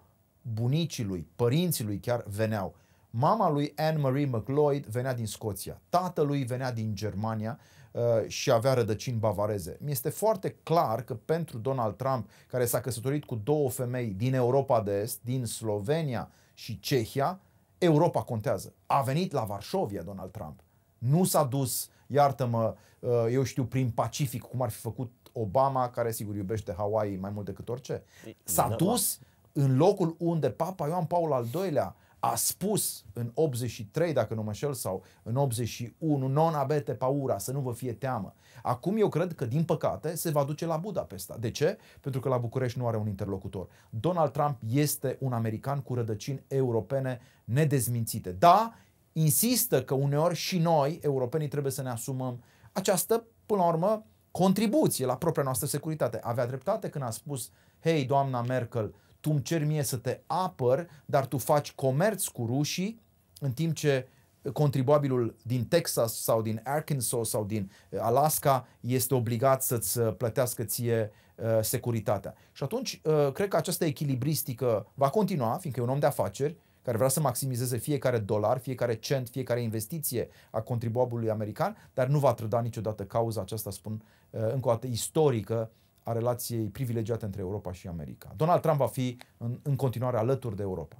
bunicii lui, părinții lui chiar veneau. Mama lui Anne-Marie McLeod venea din Scoția, tatălui venea din Germania uh, și avea rădăcini bavareze. Mi este foarte clar că pentru Donald Trump, care s-a căsătorit cu două femei din Europa de Est, din Slovenia și Cehia, Europa contează. A venit la Varșovia Donald Trump. Nu s-a dus, iartă-mă, uh, eu știu, prin Pacific, cum ar fi făcut Obama, care sigur iubește Hawaii mai mult decât orice, s-a dus în locul unde Papa Ioan Paul al II-lea a spus în 83, dacă nu mă șel, sau în 81, non abete paura, să nu vă fie teamă. Acum eu cred că, din păcate, se va duce la Budapesta. De ce? Pentru că la București nu are un interlocutor. Donald Trump este un american cu rădăcini europene nedezmințite. Da, insistă că uneori și noi, europenii, trebuie să ne asumăm această, până la urmă, contribuție la propria noastră securitate. Avea dreptate când a spus, hei doamna Merkel, tu îmi ceri mie să te apăr, dar tu faci comerț cu rușii, în timp ce contribuabilul din Texas sau din Arkansas sau din uh, Alaska este obligat să-ți uh, plătească ție uh, securitatea. Și atunci, cred că această echilibristică va continua, fiindcă e un om de afaceri, care vrea să maximizeze fiecare dolar, fiecare cent, fiecare investiție a contribuabilului american, dar nu va trăda niciodată cauza aceasta, spun uh, încă o dată, istorică a relației privilegiate între Europa și America. Donald Trump va fi în, în continuare alături de Europa.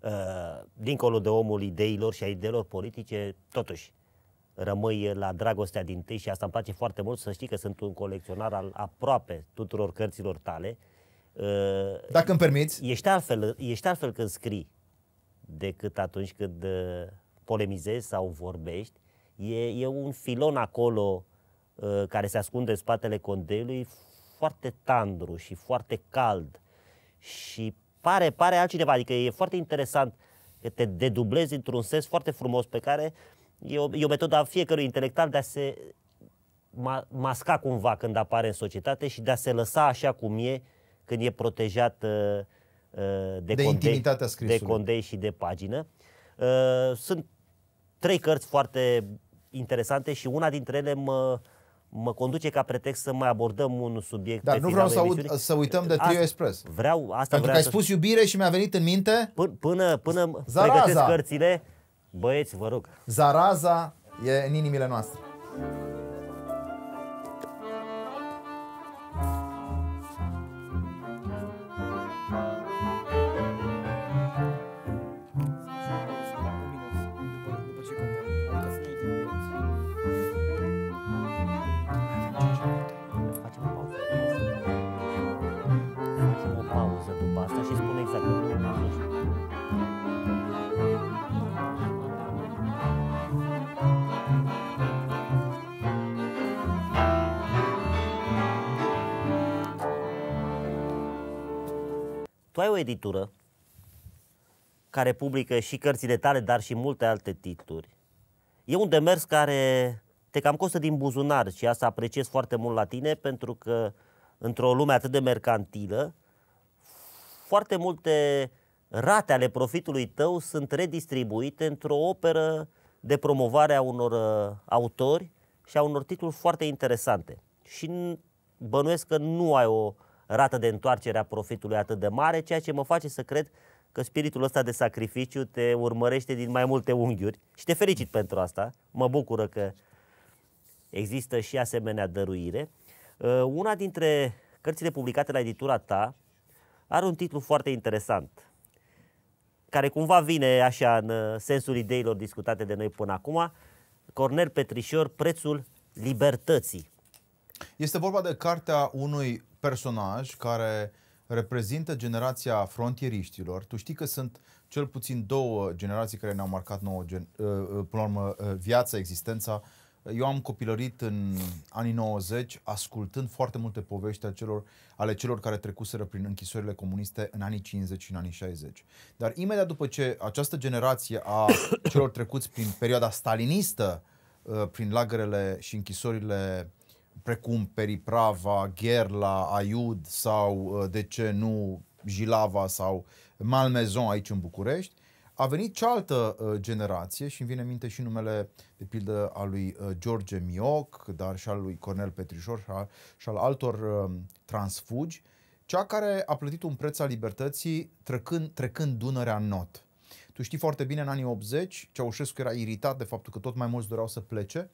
Uh, dincolo de omul ideilor și a ideilor politice, totuși, rămâi la dragostea din tâi și asta îmi place foarte mult să știi că sunt un colecționar al aproape tuturor cărților tale. Uh, Dacă îmi permiți. Ești altfel, ești altfel când scrii decât atunci când uh, polemizezi sau vorbești. E, e un filon acolo uh, care se ascunde în spatele condelui foarte tandru și foarte cald și pare, pare altcineva, adică e foarte interesant că te dedublezi într-un sens foarte frumos pe care e o, e o metodă a fiecărui intelectual de a se ma, masca cumva când apare în societate și de a se lăsa așa cum e când e protejat uh, Uh, de, de, condei, de condei și de pagină. Uh, sunt trei cărți foarte interesante și una dintre ele mă, mă conduce ca pretext să mai abordăm un subiect. Dar nu vreau să, aud, să uităm de Trio Express. Vreau asta Pentru vreau că ai să... spus iubire și mi-a venit în minte. Până, până, pregătesc cărțile, băieți, vă rog. Zaraza e în inimile noastre. Tu ai o editură care publică și cărțile tale, dar și multe alte titluri. E un demers care te cam costă din buzunar și asta apreciez foarte mult la tine pentru că într-o lume atât de mercantilă, foarte multe rate ale profitului tău sunt redistribuite într-o operă de promovare a unor uh, autori și a unor titluri foarte interesante. Și bănuiesc că nu ai o rată de întoarcere a profitului atât de mare, ceea ce mă face să cred că spiritul ăsta de sacrificiu te urmărește din mai multe unghiuri și te felicit pentru asta. Mă bucură că există și asemenea dăruire. Uh, una dintre cărțile publicate la editura ta are un titlu foarte interesant, care cumva vine așa în uh, sensul ideilor discutate de noi până acum, Cornel Petrișor, Prețul Libertății. Este vorba de cartea unui personaj care reprezintă generația frontieriștilor. Tu știi că sunt cel puțin două generații care ne-au marcat nouă, gen, uh, uh, până la urmă, uh, viața, existența. Eu am copilărit în anii 90 ascultând foarte multe povești ale celor, ale celor care trecuseră prin închisorile comuniste în anii 50 și în anii 60. Dar imediat după ce această generație a celor trecuți prin perioada stalinistă, prin lagărele și închisorile precum Periprava, Gherla, Aiud sau, uh, de ce nu, Jilava sau Malmezon aici în București, a venit cealaltă uh, generație și îmi vine în minte și numele, de pildă, al lui uh, George Mioc, dar și al lui Cornel Petrișor și al, și al altor transfugi, cea care a plătit un preț al libertății trecând, trecând Dunărea în not. Tu știi foarte bine, în anii 80, Ceaușescu era iritat de faptul că tot mai mulți doreau să plece,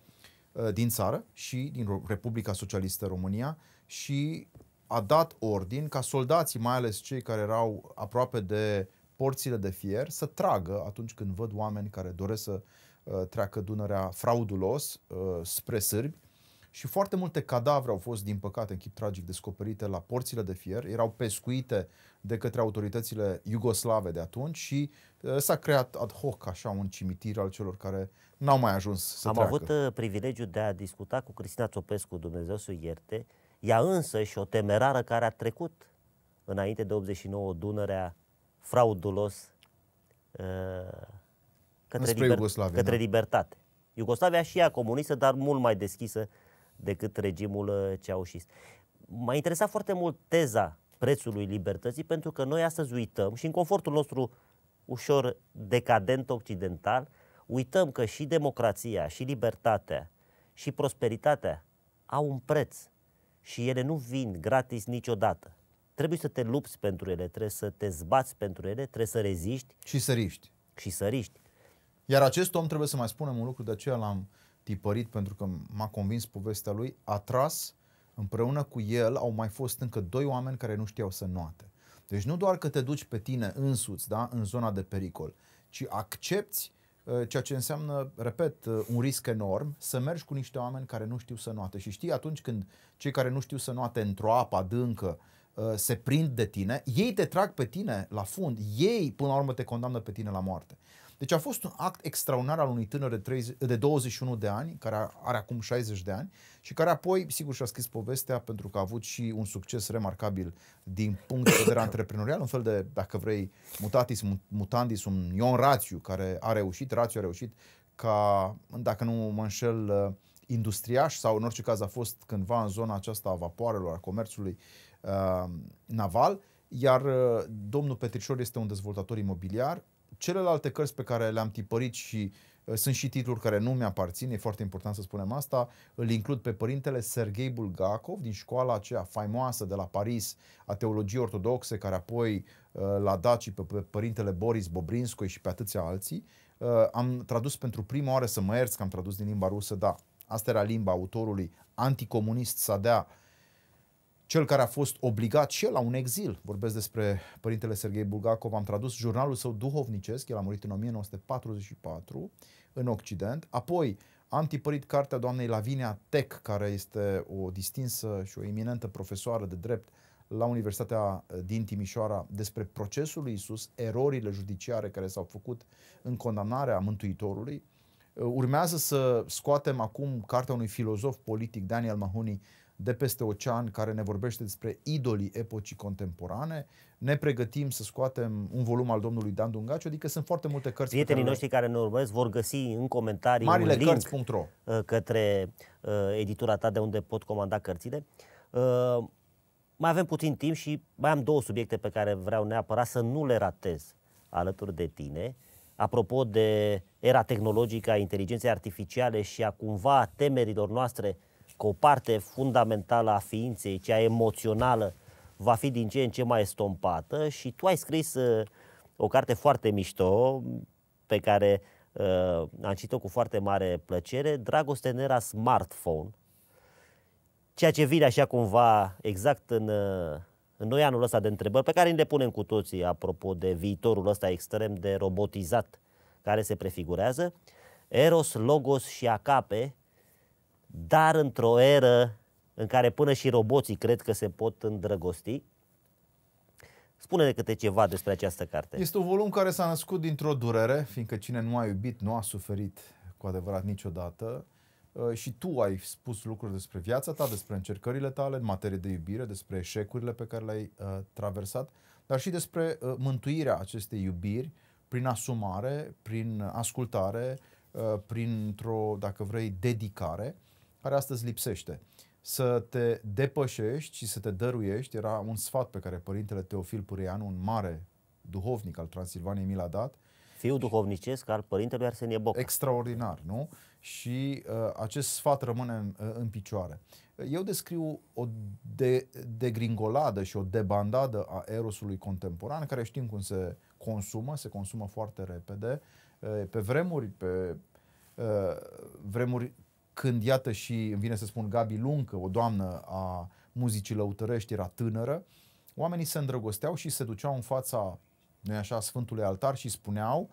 Uh, din țară și din Republica Socialistă România și a dat ordin ca soldații, mai ales cei care erau aproape de porțile de fier, să tragă atunci când văd oameni care doresc să uh, treacă Dunărea fraudulos uh, spre sârbi și foarte multe cadavre au fost, din păcate, în chip tragic descoperite la porțile de fier, erau pescuite de către autoritățile iugoslave de atunci și uh, s-a creat ad hoc așa un cimitir al celor care n-au mai ajuns să Am treacă. avut uh, privilegiul de a discuta cu Cristina Țopescu, Dumnezeu să ierte, ea însă și o temerară care a trecut înainte de 89 Dunărea fraudulos uh, către, liber- Iugoslavia, către da. libertate. Iugoslavia și ea comunistă, dar mult mai deschisă decât regimul ceaușist. M-a interesat foarte mult teza prețului libertății, pentru că noi astăzi uităm și în confortul nostru ușor decadent occidental, uităm că și democrația, și libertatea, și prosperitatea au un preț și ele nu vin gratis niciodată. Trebuie să te lupți pentru ele, trebuie să te zbați pentru ele, trebuie să reziști. Și să Și să Iar acest om, trebuie să mai spunem un lucru, de aceea l-am tipărit pentru că m-a convins povestea lui, a tras Împreună cu el au mai fost încă doi oameni care nu știau să noate. Deci nu doar că te duci pe tine însuți da, în zona de pericol, ci accepti uh, ceea ce înseamnă, repet, uh, un risc enorm, să mergi cu niște oameni care nu știu să noate. Și știi, atunci când cei care nu știu să noate într-o apă adâncă uh, se prind de tine, ei te trag pe tine la fund, ei până la urmă te condamnă pe tine la moarte. Deci a fost un act extraordinar al unui tânăr de, 30, de 21 de ani, care are acum 60 de ani și care apoi, sigur, și-a scris povestea pentru că a avut și un succes remarcabil din punct de vedere antreprenorial, un fel de, dacă vrei, mutatis mutandis, un Ion Rațiu care a reușit, Rațiu a reușit ca, dacă nu mă înșel, uh, industriaș sau în orice caz a fost cândva în zona aceasta a vapoarelor, a comerțului uh, naval, iar uh, domnul Petrișor este un dezvoltator imobiliar celelalte cărți pe care le-am tipărit și uh, sunt și titluri care nu mi-aparțin, e foarte important să spunem asta, îl includ pe părintele Sergei Bulgakov din școala aceea faimoasă de la Paris a teologiei ortodoxe, care apoi uh, l-a dat și pe, părintele Boris Bobrinskoi și pe atâția alții. Uh, am tradus pentru prima oară să mă ierți că am tradus din limba rusă, da, asta era limba autorului anticomunist Sadea, cel care a fost obligat și el la un exil. Vorbesc despre părintele Sergei Bulgakov, am tradus jurnalul său duhovnicesc, el a murit în 1944 în Occident, apoi am tipărit cartea doamnei Lavinia Tec, care este o distinsă și o eminentă profesoară de drept la Universitatea eh, din Timișoara despre procesul lui Isus, erorile judiciare care s-au făcut în condamnarea Mântuitorului. Eh, urmează să scoatem acum cartea unui filozof politic, Daniel Mahoney, de peste ocean care ne vorbește despre idolii epocii contemporane. Ne pregătim să scoatem un volum al domnului Dan Dungaciu, adică sunt foarte multe cărți. Prietenii care noștri care ne urmăresc vor găsi în comentarii Marile un link uh, către uh, editura ta de unde pot comanda cărțile. Uh, mai avem puțin timp și mai am două subiecte pe care vreau neapărat să nu le ratez alături de tine. Apropo de era tehnologică, a inteligenței artificiale și a cumva temerilor noastre uh, că o parte fundamentală a ființei, cea emoțională, va fi din ce în ce mai estompată și tu ai scris uh, o carte foarte mișto pe care uh, am citit-o cu foarte mare plăcere, Dragoste în era smartphone, ceea ce vine așa cumva exact în, uh, în noi anul ăsta de întrebări pe care îi depunem cu toții apropo de viitorul ăsta extrem de robotizat care se prefigurează. Eros, Logos și Acape, dar într-o eră în care până și roboții cred că se pot îndrăgosti, Spune-ne câte ceva despre această carte. Este un volum care s-a născut dintr-o durere, fiindcă cine nu a iubit nu a suferit cu adevărat niciodată. Uh, și tu ai spus lucruri despre viața ta, despre încercările tale în materie de iubire, despre eșecurile pe care le-ai uh, traversat, dar și despre uh, mântuirea acestei iubiri prin asumare, prin ascultare, uh, printr-o, dacă vrei, dedicare care astăzi lipsește. Să te depășești și să te dăruiești era un sfat pe care părintele Teofil Purianu, un mare duhovnic al Transilvaniei, mi l-a dat. Fiul duhovnicesc al părintelui Arsenie boc Extraordinar, nu? Și uh, acest sfat rămâne în, uh, în picioare. Eu descriu o de, degringoladă și o debandadă a erosului contemporan, care știm cum se consumă, se consumă foarte repede. Uh, pe vremuri, pe uh, vremuri când iată și, îmi vine să spun, Gabi Luncă, o doamnă a muzicii lăutărești, era tânără, oamenii se îndrăgosteau și se duceau în fața, noi așa, Sfântului Altar și spuneau,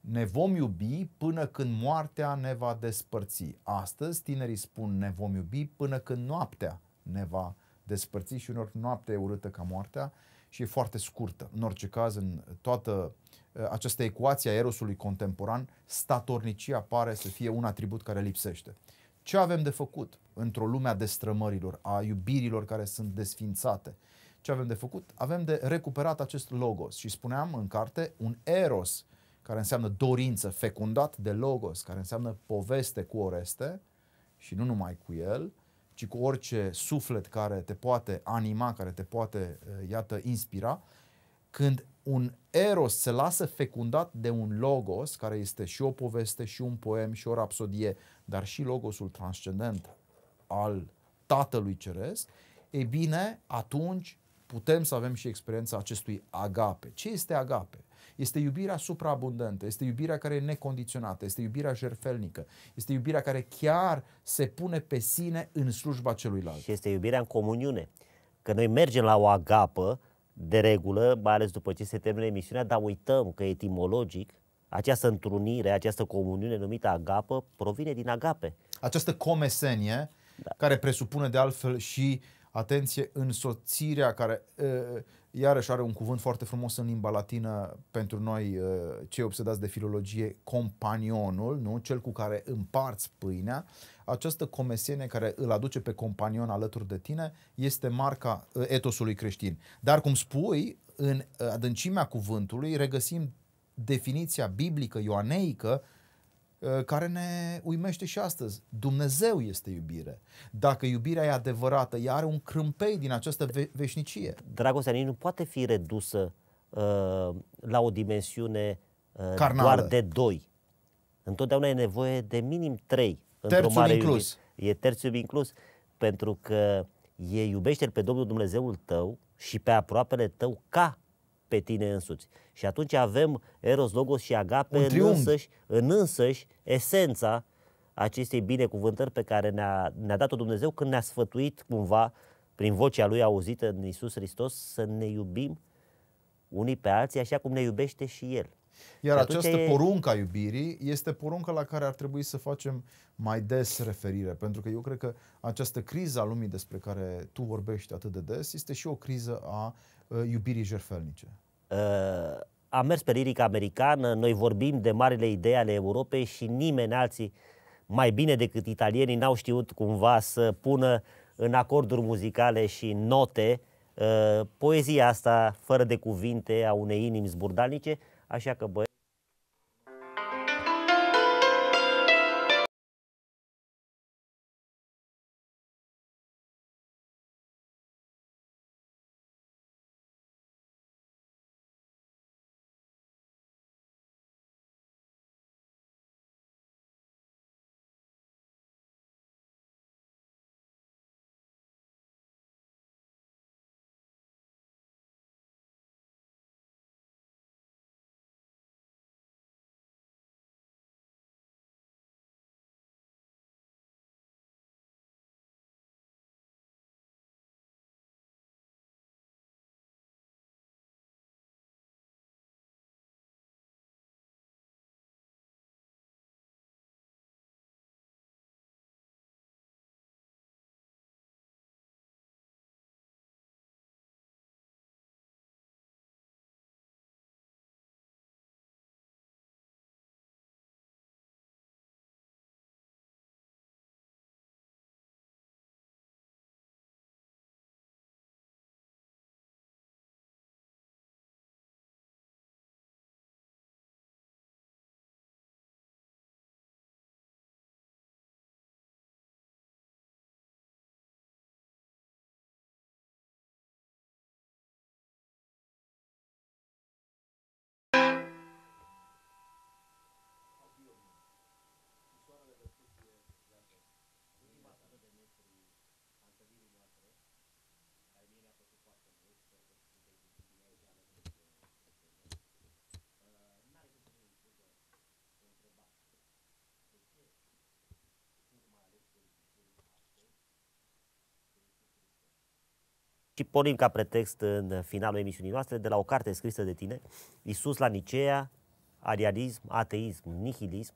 ne vom iubi până când moartea ne va despărți. Astăzi tinerii spun ne vom iubi până când noaptea ne va despărți și unor noaptea e urâtă ca moartea și e foarte scurtă. În orice caz, în toată Uh, această ecuație a erosului contemporan, statornicia pare să fie un atribut care lipsește. Ce avem de făcut într-o lume a destrămărilor, a iubirilor care sunt desfințate? Ce avem de făcut? Avem de recuperat acest logos și spuneam în carte un eros care înseamnă dorință, fecundat de logos, care înseamnă poveste cu oreste și nu numai cu el, ci cu orice suflet care te poate anima, care te poate, uh, iată, inspira, când un eros se lasă fecundat de un logos, care este și o poveste, și un poem, și o rapsodie, dar și logosul transcendent al Tatălui Ceresc, e bine, atunci putem să avem și experiența acestui agape. Ce este agape? Este iubirea supraabundentă, este iubirea care e necondiționată, este iubirea jerfelnică, este iubirea care chiar se pune pe sine în slujba celuilalt. Și este iubirea în comuniune. Că noi mergem la o agapă, de regulă, mai ales după ce se termină emisiunea, dar uităm că etimologic această întrunire, această comuniune numită agapă provine din agape. Această comesenie da. care presupune de altfel și, atenție, însoțirea care iarăși are un cuvânt foarte frumos în limba latină pentru noi cei obsedați de filologie, companionul, nu? cel cu care împarți pâinea, această comesenie care îl aduce pe companion alături de tine este marca uh, etosului creștin. Dar cum spui, în uh, adâncimea cuvântului regăsim definiția biblică, ioaneică, uh, care ne uimește și astăzi. Dumnezeu este iubire. Dacă iubirea e adevărată, ea are un crâmpei din această ve- veșnicie. Dragostea nu poate fi redusă uh, la o dimensiune uh, Carnală. doar de doi. Întotdeauna e nevoie de minim trei într mare inclus. Iubire. E terțiul inclus, pentru că e iubește pe Domnul Dumnezeul tău și pe aproapele tău ca pe tine însuți. Și atunci avem Eros, Logos și Agape în însăși, în însăși esența acestei binecuvântări pe care ne-a, ne dat-o Dumnezeu când ne-a sfătuit cumva prin vocea Lui auzită în Iisus Hristos să ne iubim unii pe alții așa cum ne iubește și El. Iar și această e... poruncă a iubirii este porunca la care ar trebui să facem mai des referire, pentru că eu cred că această criză a lumii despre care tu vorbești atât de des este și o criză a uh, iubirii jerfelnice. Uh, ă, am mers pe lirica americană, noi vorbim de marile idei ale Europei și nimeni alții mai bine decât italienii n-au știut cumva să pună în acorduri muzicale și note uh, poezia asta fără de cuvinte a unei inimi zburdalnice Așa că băi, și pornim ca pretext în finalul emisiunii noastre de la o carte scrisă de tine, Isus la Nicea, arianism, ateism, nihilism.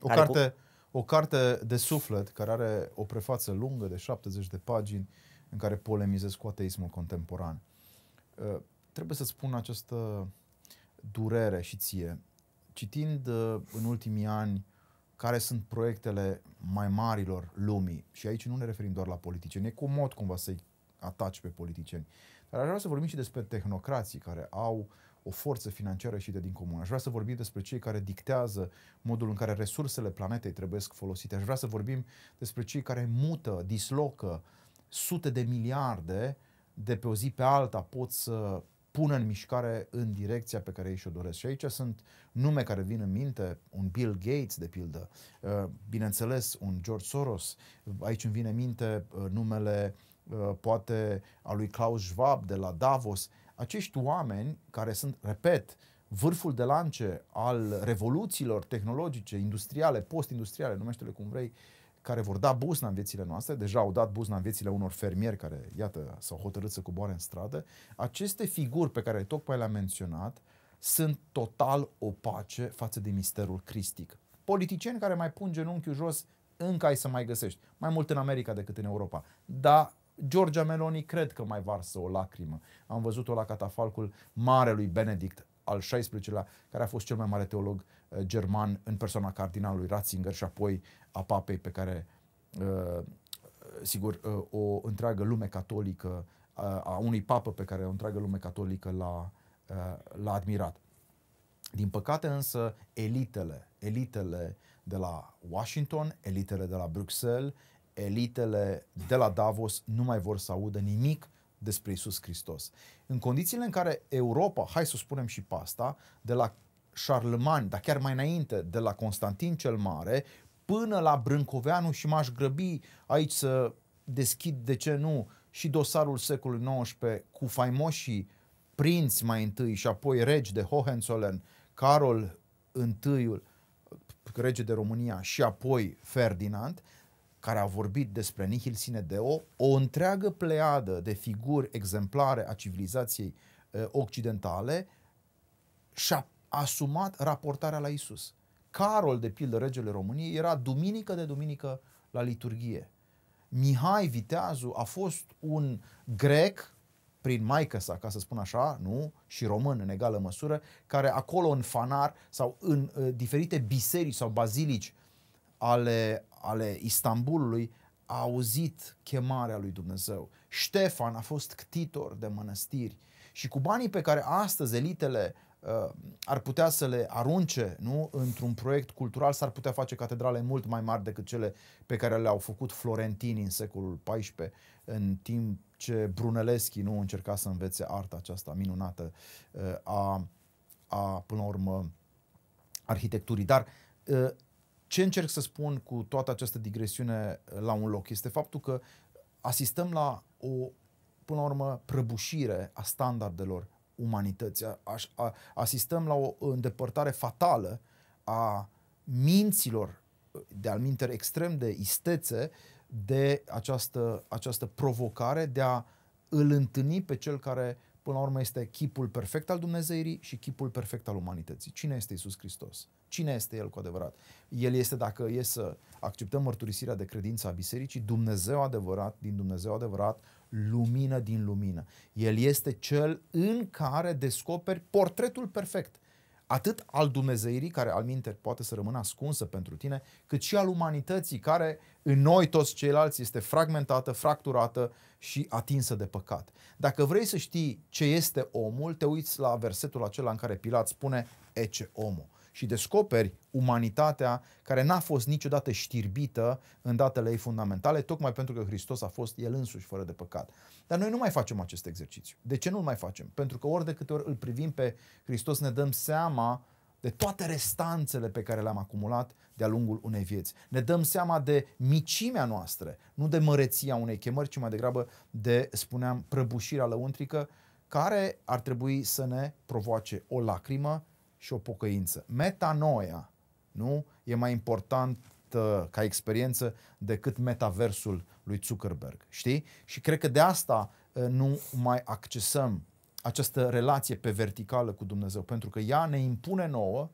O carte, cu... o carte de suflet care are o prefață lungă de 70 de pagini în care polemizez cu ateismul contemporan. Uh, trebuie să spun această durere și ție. Citind uh, în ultimii ani uh, care sunt proiectele mai marilor lumii. Și aici nu ne referim doar la politicieni, e comod cumva să-i ataci pe politicieni. Dar aș vrea să vorbim și despre tehnocrații care au o forță financiară și de din comun. Aș vrea să vorbim despre cei care dictează modul în care resursele planetei trebuie folosite. Aș vrea să vorbim despre cei care mută, dislocă sute de miliarde de pe o zi pe alta pot să pună în mișcare în direcția pe care ei și-o doresc. Și aici sunt nume care vin în minte, un Bill Gates, de pildă, uh, bineînțeles, un George Soros, aici îmi vine în minte uh, numele uh, poate a lui Klaus Schwab de la Davos, acești oameni care sunt, repet, vârful de lance al revoluțiilor tehnologice, industriale, post-industriale, numește-le cum vrei, uh, care vor da buzna în viețile noastre, deja au dat buzna în viețile unor fermieri care, iată, s-au hotărât să coboare în stradă, aceste figuri pe care tocmai le-am menționat sunt total opace față de misterul cristic. Politicieni care mai pun genunchiul jos, încă ai să mai găsești, mai mult în America decât în Europa. Dar Georgia Meloni cred că mai varsă o lacrimă. Am văzut-o la catafalcul marelui Benedict al XVI-lea, care a fost cel mai mare teolog uh, Uh, german în persoana cardinalului Ratzinger și apoi a papei pe care, uh, sigur, uh, o întreagă lume catolică, a unui papă pe care o întreagă lume catolică l-a, l-a admirat. Din păcate însă, elitele, elitele de la Washington, elitele de la Bruxelles, elitele de la Davos nu mai vor să audă nimic despre Isus Hristos. În condițiile în care Europa, hai să spunem și pasta, de la Charlemagne, dar chiar mai înainte, de la Constantin cel Mare până la Brâncoveanu și m-aș grăbi aici să deschid, de ce nu, și dosarul secolului XIX cu faimoșii prinți mai întâi și apoi regi de Hohenzollern, Carol I, rege de România și apoi Ferdinand, care a vorbit despre nihil sine deo, o întreagă pleadă de figuri exemplare a civilizației eh, occidentale și-a asumat raportarea la Isus. Carol, de pildă, regele României, era duminică de duminică la liturghie. Mihai Viteazu a fost un grec, prin maică sa, ca să spun așa, nu? Și român în egală măsură, care acolo în Fanar sau în uh, diferite biserici sau bazilici ale, ale Istanbulului a auzit chemarea lui Dumnezeu. Ștefan a fost ctitor de mănăstiri și cu banii pe care astăzi elitele uh, Uh, ar putea să le arunce nu? într-un proiect cultural, s-ar putea face catedrale mult mai mari decât cele pe care le-au făcut florentinii în secolul XIV, în timp ce Brunelleschi nu încerca să învețe arta aceasta minunată uh, a, a până la urmă, arhitecturii. Dar uh, ce încerc să spun cu toată această digresiune la un loc este faptul că asistăm la o, până la urmă, prăbușire a standardelor umanității. A, a, asistăm la o îndepărtare fatală a minților, de al minter extrem de istețe, de această, această provocare de a îl întâlni pe cel care până la urmă este chipul perfect al Dumnezeirii și chipul perfect al umanității. Cine este Isus Hristos? Cine este El cu adevărat? El este, dacă e să acceptăm mărturisirea de credință a bisericii, Dumnezeu adevărat, din Dumnezeu adevărat, lumină din lumină. El este cel în care descoperi portretul perfect, atât al Dumnezeirii, care al minte poate să rămână ascunsă pentru tine, cât și al umanității, care în noi toți ceilalți este fragmentată, fracturată și atinsă de păcat. Dacă vrei să știi ce este omul, te uiți la versetul acela în care Pilat spune, ece omul și descoperi umanitatea care n-a fost niciodată știrbită în datele ei fundamentale, tocmai pentru că Hristos a fost el însuși fără de păcat. Dar noi nu mai facem acest exercițiu. De ce nu mai facem? Pentru că ori de câte ori îl privim pe Hristos ne dăm seama de toate restanțele pe care le-am acumulat de-a lungul unei vieți. Ne dăm seama de micimea noastră, nu de măreția unei chemări, ci mai degrabă de, spuneam, prăbușirea lăuntrică, care ar trebui să ne provoace o lacrimă, și o pocăință. Metanoia, nu? E mai important uh, ca experiență decât metaversul lui Zuckerberg, știi? Și cred că de asta uh, nu mai accesăm această relație pe verticală cu Dumnezeu, pentru că ea ne impune nouă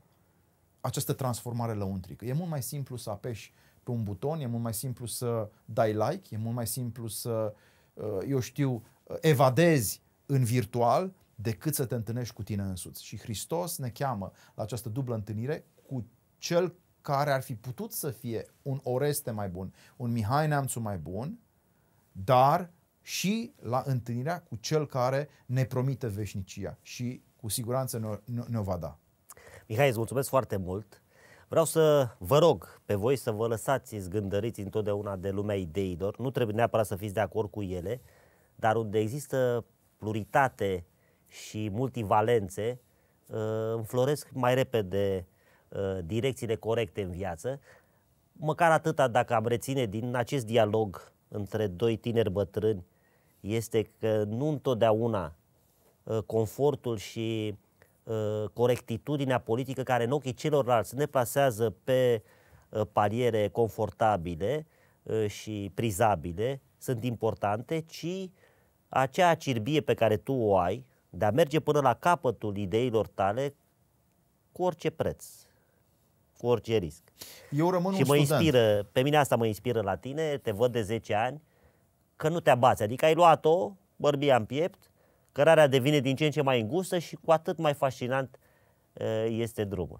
această transformare lăuntrică. E mult mai simplu să apeși pe un buton, e mult mai simplu să dai like, e mult mai simplu să, uh, eu știu, evadezi în virtual decât să te întâlnești cu tine însuți. Și Hristos ne cheamă la această dublă întâlnire cu cel care ar fi putut să fie un Oreste mai bun, un Mihai Neamțu mai bun, dar și la întâlnirea cu cel care ne promite veșnicia și cu siguranță ne-o, ne va da. Mihai, îți mulțumesc foarte mult. Vreau să vă rog pe voi să vă lăsați zgândăriți întotdeauna de lumea ideilor. Nu trebuie neapărat să fiți de acord cu ele, dar unde există pluritate și multivalențe uh, înfloresc mai repede uh, direcțiile corecte în viață, măcar atâta dacă am reține din acest dialog între doi tineri bătrâni, este că nu întotdeauna uh, confortul și corectitudinea politică care în ochii celorlalți ne plasează pe paliere confortabile și prizabile sunt importante, ci acea cirbie pe care tu o ai, de a merge până la capătul ideilor tale cu orice preț, cu orice risc. Eu rămân și un mă student. inspiră, pe mine asta mă inspiră la tine, te văd de 10 ani, că nu te abați, adică ai luat-o, bărbia în piept, cărarea devine din ce în ce mai îngustă și cu atât mai fascinant este drumul.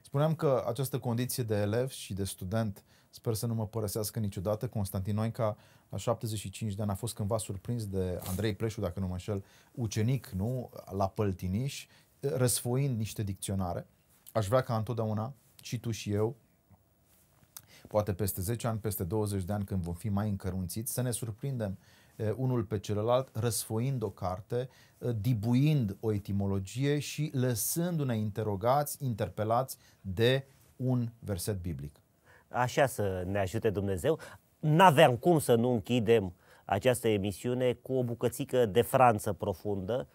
Spuneam că această condiție de elev și de student uh, Sper să nu mă părăsească niciodată. Constantin Noica, la 75 de ani, a fost cândva surprins de Andrei Pleșu, dacă nu mă înșel, ucenic, nu? La Păltiniș, răsfoind niște dicționare. Aș vrea ca întotdeauna, și tu și eu, poate peste 10 ani, peste 20 de ani, când vom fi mai încărunțiți, să ne surprindem unul pe celălalt, răsfoind o carte, dibuind o etimologie și lăsându-ne interogați, interpelați de un verset biblic. Așa să ne ajute Dumnezeu. N-aveam cum să nu închidem această emisiune cu o bucățică de Franță profundă,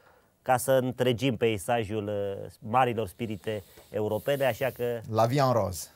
ca să întregim peisajul uh, marilor spirite europene, așa că... La Vie en Rose!